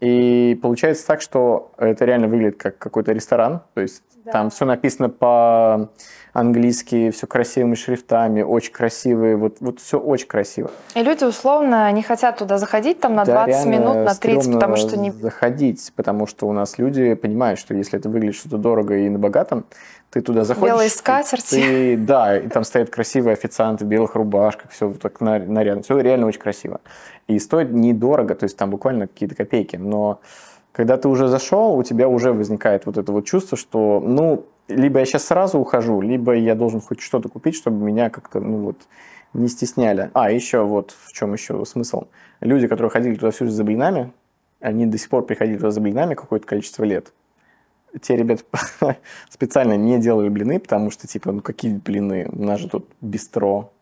И получается так, что это реально выглядит как какой-то ресторан. То есть да. Там все написано по-английски, все красивыми шрифтами, очень красивые, вот, вот все очень красиво.
И люди условно не хотят туда заходить там на да, 20 минут, на 30, потому что не...
заходить, потому что у нас люди понимают, что если это выглядит что-то дорого и на богатом, ты туда заходишь... Белые скатерти. Ты, да, и там стоят красивые официанты в белых рубашках, все так нарядно, все реально очень красиво. И стоит недорого, то есть там буквально какие-то копейки, но когда ты уже зашел, у тебя уже возникает вот это вот чувство, что, ну, либо я сейчас сразу ухожу, либо я должен хоть что-то купить, чтобы меня как-то, ну вот, не стесняли. А, еще вот в чем еще смысл. Люди, которые ходили туда всю жизнь за блинами, они до сих пор приходили туда за блинами какое-то количество лет. Те ребята специально не делали блины, потому что, типа, ну какие блины? У нас же тут бистро,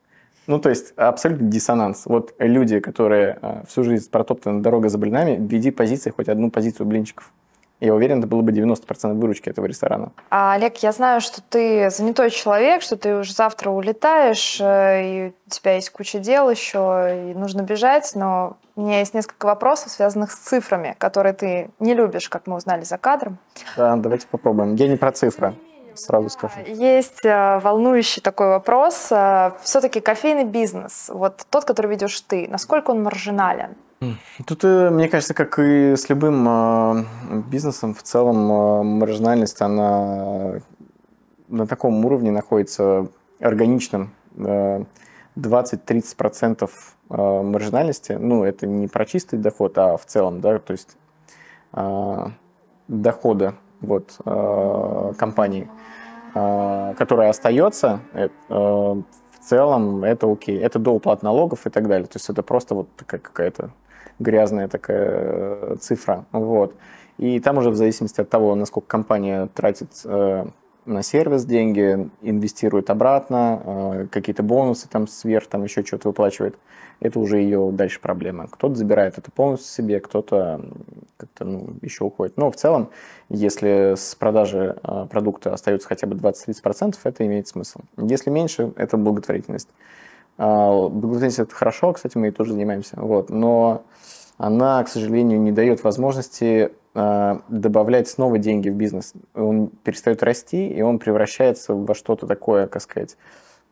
ну, то есть абсолютный диссонанс. Вот люди, которые э, всю жизнь протоптаны дорога за блинами, введи позиции, хоть одну позицию блинчиков. Я уверен, это было бы 90% выручки этого ресторана.
А, Олег, я знаю, что ты занятой человек, что ты уже завтра улетаешь, э, и у тебя есть куча дел еще, и нужно бежать, но у меня есть несколько вопросов, связанных с цифрами, которые ты не любишь, как мы узнали за кадром.
Да, давайте попробуем. Я не про цифры сразу скажу.
Есть э, волнующий такой вопрос. Э, Все-таки кофейный бизнес, вот тот, который ведешь ты, насколько он маржинален?
Тут, э, мне кажется, как и с любым бизнесом, в целом маржинальность, она на таком уровне находится органичным. 20-30% маржинальности, ну, это не про чистый доход, а в целом, да, то есть дохода вот, э, компаний, э, которая остается, э, э, в целом это окей. Это до уплат налогов и так далее. То есть это просто вот такая какая-то грязная такая э, цифра. Вот. И там уже в зависимости от того, насколько компания тратит э, на сервис деньги, инвестирует обратно, э, какие-то бонусы там сверх, там еще что-то выплачивает. Это уже ее дальше проблема. Кто-то забирает это полностью себе, кто-то как-то ну, еще уходит. Но в целом, если с продажи э, продукта остается хотя бы 20-30%, это имеет смысл. Если меньше, это благотворительность. А, благотворительность это хорошо, кстати, мы ей тоже занимаемся. Вот. Но она, к сожалению, не дает возможности Э, добавлять снова деньги в бизнес. Он перестает расти, и он превращается во что-то такое, как сказать,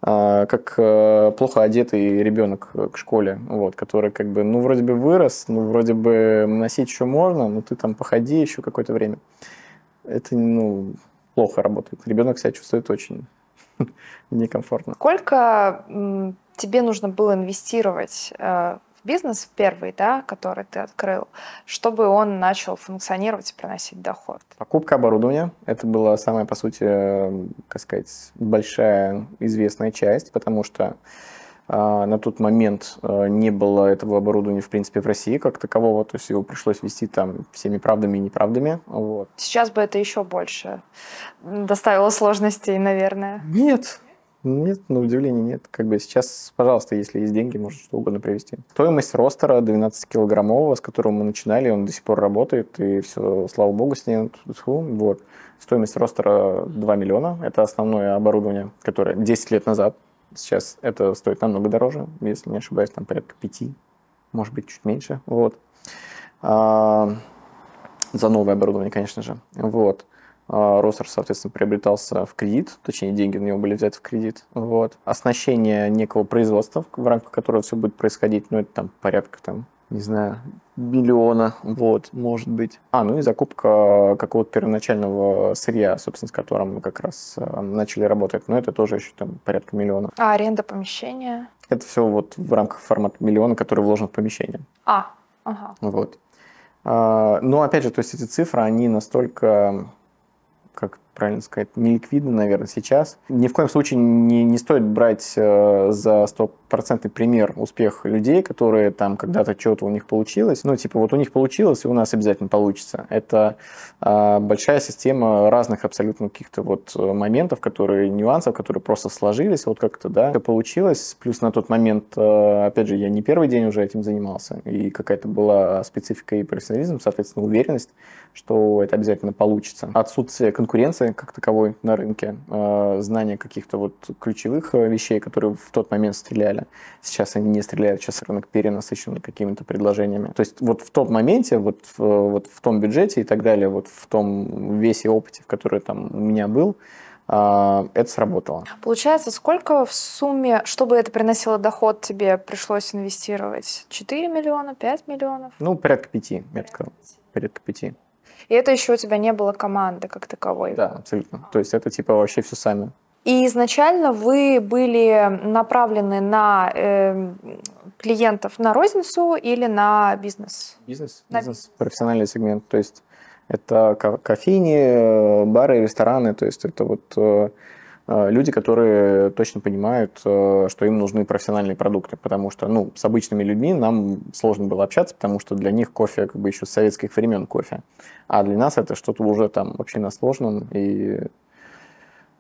э, как э, плохо одетый ребенок к школе, вот, который как бы, ну, вроде бы вырос, ну, вроде бы носить еще можно, но ты там походи еще какое-то время. Это, ну, плохо работает. Ребенок себя чувствует очень некомфортно.
Сколько тебе нужно было инвестировать бизнес первый, да, который ты открыл, чтобы он начал функционировать и приносить доход?
Покупка оборудования. Это была самая, по сути, так э, сказать, большая известная часть, потому что э, на тот момент э, не было этого оборудования, в принципе, в России как такового, то есть его пришлось вести там всеми правдами и неправдами. Вот.
Сейчас бы это еще больше доставило сложностей, наверное.
Нет, нет, на удивление нет. Как бы сейчас, пожалуйста, если есть деньги, можно что угодно привезти. Стоимость ростера 12-килограммового, с которого мы начинали, он до сих пор работает, и все, слава богу, с ним. Вот. Стоимость ростера 2 миллиона. Это основное оборудование, которое 10 лет назад. Сейчас это стоит намного дороже, если не ошибаюсь, там порядка 5, может быть, чуть меньше. Вот. А, за новое оборудование, конечно же. Вот. А, Росер, соответственно, приобретался в кредит, точнее, деньги на него были взяты в кредит. Вот. Оснащение некого производства, в рамках которого все будет происходить, ну, это там порядка там не знаю, миллиона, вот, может быть. А, ну и закупка э, какого-то первоначального сырья, собственно, с которым мы как раз э, начали работать. Но это тоже еще там порядка миллиона.
А аренда помещения?
Это все вот в рамках формата миллиона, который вложен в помещение.
А, ага.
Вот. А, Но ну, опять же, то есть эти цифры, они настолько как правильно сказать, неликвидно, наверное, сейчас. Ни в коем случае не, не стоит брать э, за стопроцентный пример успех людей, которые там когда-то что-то у них получилось. Ну, типа, вот у них получилось, и у нас обязательно получится. Это а, большая система разных абсолютно каких-то вот э, моментов, которые, нюансов, которые просто сложились, вот как-то, да, это получилось. Плюс на тот момент, э, опять же, я не первый день уже этим занимался, и какая-то была специфика и профессионализм, соответственно, уверенность, что это обязательно получится. Отсутствие конкуренции работы как таковой на рынке, э, знания каких-то вот ключевых э, вещей, которые в тот момент стреляли. Сейчас они не стреляют, сейчас рынок перенасыщен какими-то предложениями. То есть вот в том моменте, вот, э, вот в том бюджете и так далее, вот в том весе опыте, в который там у меня был, это сработало.
Получается, сколько в сумме, чтобы это приносило доход, тебе пришлось инвестировать? 4 миллиона, 5 миллионов?
Ну, порядка 5, я бы сказал. Порядка 5.
И это еще у тебя не было команды как таковой. Да,
абсолютно. То есть это типа вообще все сами.
И изначально вы были направлены на э, клиентов на розницу или на бизнес? Бизнес, на бизнес, бизнес,
профессиональный сегмент. То есть это кофейни, э, бары, рестораны. То есть это вот э, Э, люди, которые точно понимают, э, что им нужны профессиональные продукты, потому что, ну, с обычными людьми нам сложно было общаться, потому что для них кофе как бы еще с советских времен кофе, а для нас это что-то уже там вообще на сложном и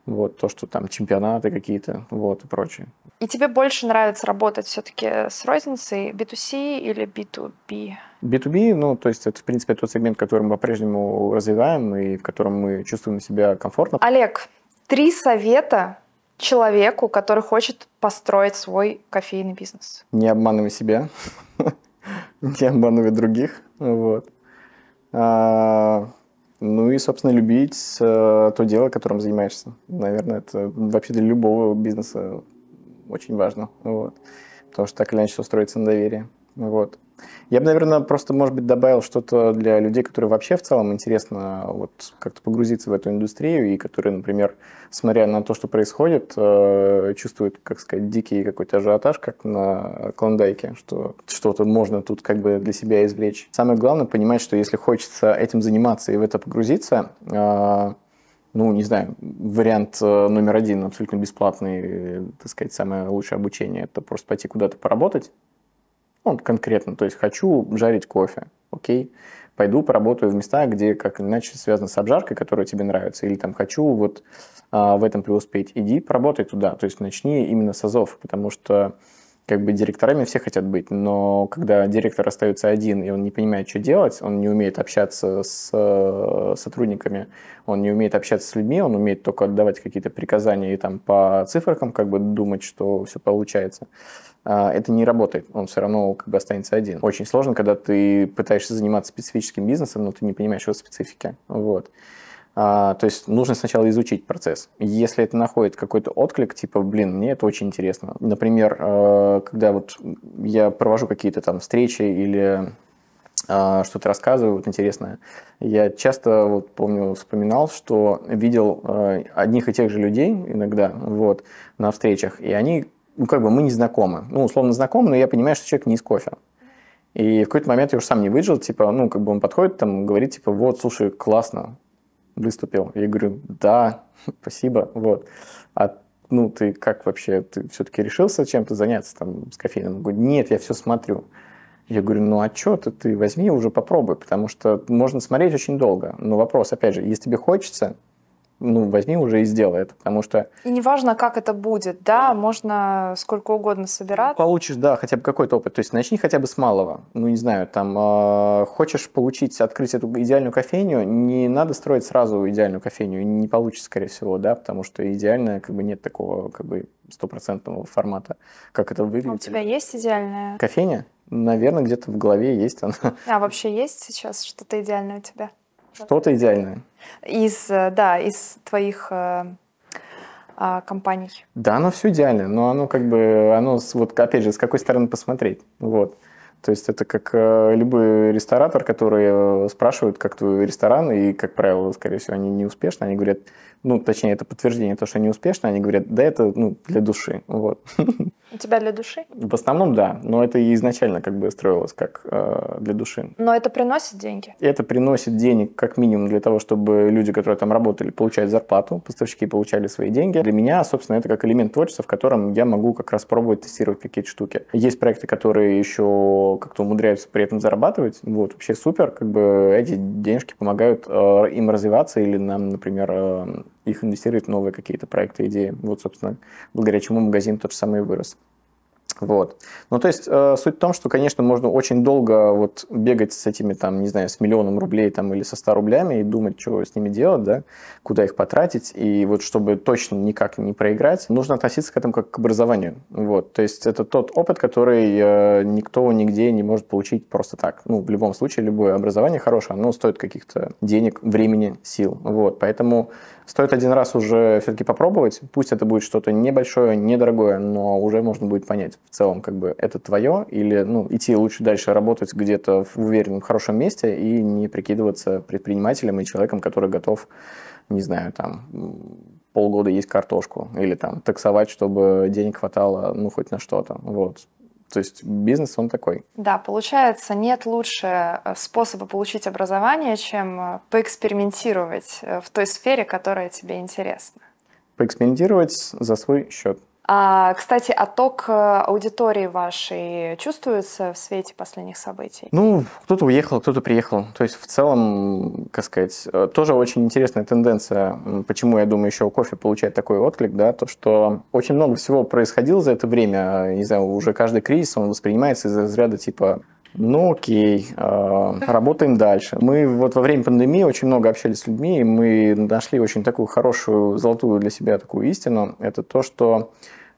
вот то, что там чемпионаты какие-то, вот и прочее.
И тебе больше нравится работать все-таки с розницей B2C или B2B?
B2B, ну, то есть это, в принципе, тот сегмент, который мы по-прежнему развиваем и в котором мы чувствуем себя комфортно.
Олег, Три совета человеку, который хочет построить свой кофейный бизнес.
Не обманывай себя, не обманывай других. Вот. А, ну и, собственно, любить а, то дело, которым занимаешься. Наверное, это вообще для любого бизнеса очень важно. Вот. Потому что так или иначе все строится на доверии. Вот. Я бы, наверное, просто, может быть, добавил что-то для людей, которые вообще в целом интересно вот как-то погрузиться в эту индустрию и которые, например, смотря на то, что происходит, э, чувствуют, как сказать, дикий какой-то ажиотаж, как на клондайке, что что-то можно тут как бы для себя извлечь. Самое главное понимать, что если хочется этим заниматься и в это погрузиться, э, ну, не знаю, вариант э, номер один абсолютно бесплатный, так сказать, самое лучшее обучение, это просто пойти куда-то поработать, ну, конкретно, то есть хочу жарить кофе, окей, пойду поработаю в места, где как иначе связано с обжаркой, которая тебе нравится, или там хочу вот а, в этом преуспеть, иди поработай туда, то есть начни именно с азов, потому что как бы директорами все хотят быть, но когда директор остается один, и он не понимает, что делать, он не умеет общаться с э, сотрудниками, он не умеет общаться с людьми, он умеет только отдавать какие-то приказания и там по цифрам как бы думать, что все получается, а, это не работает, он все равно как бы останется один. Очень сложно, когда ты пытаешься заниматься специфическим бизнесом, но ты не понимаешь его специфики. Вот. А, то есть нужно сначала изучить процесс. Если это находит какой-то отклик, типа, блин, мне это очень интересно. Например, а, когда вот я провожу какие-то там встречи или а, что-то рассказываю, вот интересное, я часто, вот помню, вспоминал, что видел одних и тех же людей иногда, вот, на встречах, и они ну, как бы мы не знакомы. Ну, условно знакомы, но я понимаю, что человек не из кофе. И в какой-то момент я уже сам не выжил, типа, ну, как бы он подходит, там, говорит, типа, вот, слушай, классно, выступил. Я говорю, да, спасибо, вот. А ну, ты как вообще, ты все-таки решился чем-то заняться там с кофейным? Он говорит, нет, я все смотрю. Я говорю, ну а что ты, ты возьми уже попробуй, потому что можно смотреть очень долго. Но вопрос, опять же, если тебе хочется, ну, возьми уже и сделай это, потому что...
И неважно, как это будет, да, можно сколько угодно собирать.
Получишь, да, хотя бы какой-то опыт, то есть начни хотя бы с малого, ну, не знаю, там, э, хочешь получить, открыть эту идеальную кофейню, не надо строить сразу идеальную кофейню, не получится, скорее всего, да, потому что идеальная как бы, нет такого, как бы, стопроцентного формата, как это а выглядит. Но у тебя
есть идеальная?
Кофейня? Наверное, где-то в голове есть она.
А вообще есть сейчас что-то идеальное у тебя?
Что-то идеальное.
Из, э, да, из твоих э, а, компаний.
Да, оно все идеально, но оно как бы, оно вот опять же, с какой стороны посмотреть, вот. То есть это как э, любой ресторатор, который спрашивают, как твой ресторан, и, как правило, скорее всего, они не успешны, они говорят, ну, точнее, это подтверждение то что они успешны, они говорят, да, это ну, для души, вот.
У тебя для души?
В основном, да. Но это и изначально как бы строилось как э, для души.
Но это приносит деньги?
Это приносит денег как минимум для того, чтобы люди, которые там работали, получали зарплату, поставщики получали свои деньги. Для меня, собственно, это как элемент творчества, в котором я могу как раз пробовать тестировать какие-то штуки. Есть проекты, которые еще как-то умудряются при этом зарабатывать. Вот, вообще супер. Как бы эти денежки помогают э, им развиваться или нам, например, э, их инвестировать в новые какие-то проекты, идеи. Вот, собственно, благодаря чему магазин тот же самый вырос. Вот. Ну, то есть, э, суть в том, что, конечно, можно очень долго вот бегать с этими, там, не знаю, с миллионом рублей там, или со 100 рублями и думать, что с ними делать, да, куда их потратить. И вот чтобы точно никак не проиграть, нужно относиться к этому как к образованию. Вот. То есть, это тот опыт, который э, никто нигде не может получить просто так. Ну, в любом случае, любое образование хорошее, оно стоит каких-то денег, времени, сил. Вот. Поэтому стоит один раз уже все-таки попробовать, пусть это будет что-то небольшое, недорогое, но уже можно будет понять в целом, как бы это твое, или ну, идти лучше дальше работать где-то в уверенном, хорошем месте и не прикидываться предпринимателем и человеком, который готов, не знаю, там полгода есть картошку или там таксовать, чтобы денег хватало, ну, хоть на что-то. Вот. То есть бизнес он такой.
Да, получается, нет лучше э, способа получить образование, чем э, поэкспериментировать э, в той сфере, которая тебе интересна.
Поэкспериментировать за свой счет.
А, кстати, отток э, аудитории вашей чувствуется в свете последних событий?
Ну, кто-то уехал, кто-то приехал. То есть, в целом, как сказать, э, тоже очень интересная тенденция, почему, я думаю, еще кофе получает такой отклик, да, то, что очень много всего происходило за это время, э, не знаю, уже каждый кризис, он воспринимается из разряда типа ну окей, а, работаем дальше. Мы вот во время пандемии очень много общались с людьми, и мы нашли очень такую хорошую, золотую для себя такую истину. Это то, что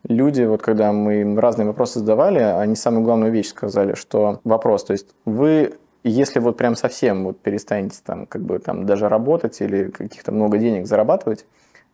люди, вот когда мы им разные вопросы задавали, они самую главную вещь сказали, что вопрос, то есть вы если вот прям совсем вот перестанете там как бы там даже работать или каких-то много денег зарабатывать,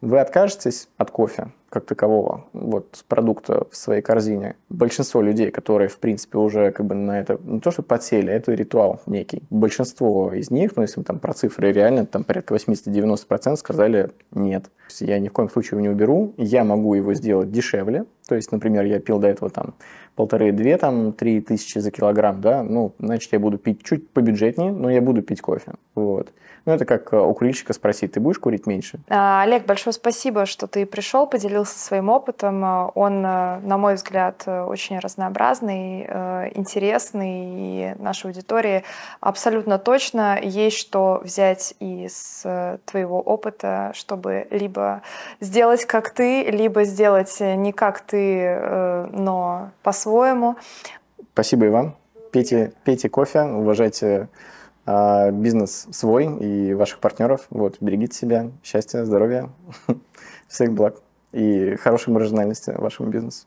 вы откажетесь от кофе как такового, вот продукта в своей корзине. Большинство людей, которые, в принципе, уже как бы на это, не то что подсели, а это ритуал некий. Большинство из них, ну, если мы там про цифры реально, там порядка 80-90% сказали нет. Я ни в коем случае его не уберу, я могу его сделать дешевле. То есть, например, я пил до этого там полторы-две, там, три тысячи за килограмм, да, ну, значит, я буду пить чуть побюджетнее, но я буду пить кофе, вот. Ну, это как э, у курильщика спросить, ты будешь курить меньше?
А, Олег, большое спасибо, что ты пришел, поделился своим опытом. Э, он, э, на мой взгляд, очень разнообразный, интересный, и нашей аудитории абсолютно точно есть что взять из твоего опыта, чтобы либо сделать как ты, либо сделать не как ты, но по по-своему.
Спасибо, Иван. Пейте, пейте кофе, уважайте э, бизнес свой и ваших партнеров. Вот, берегите себя, счастья, здоровья, всех благ и хорошей маржинальности вашему бизнесу.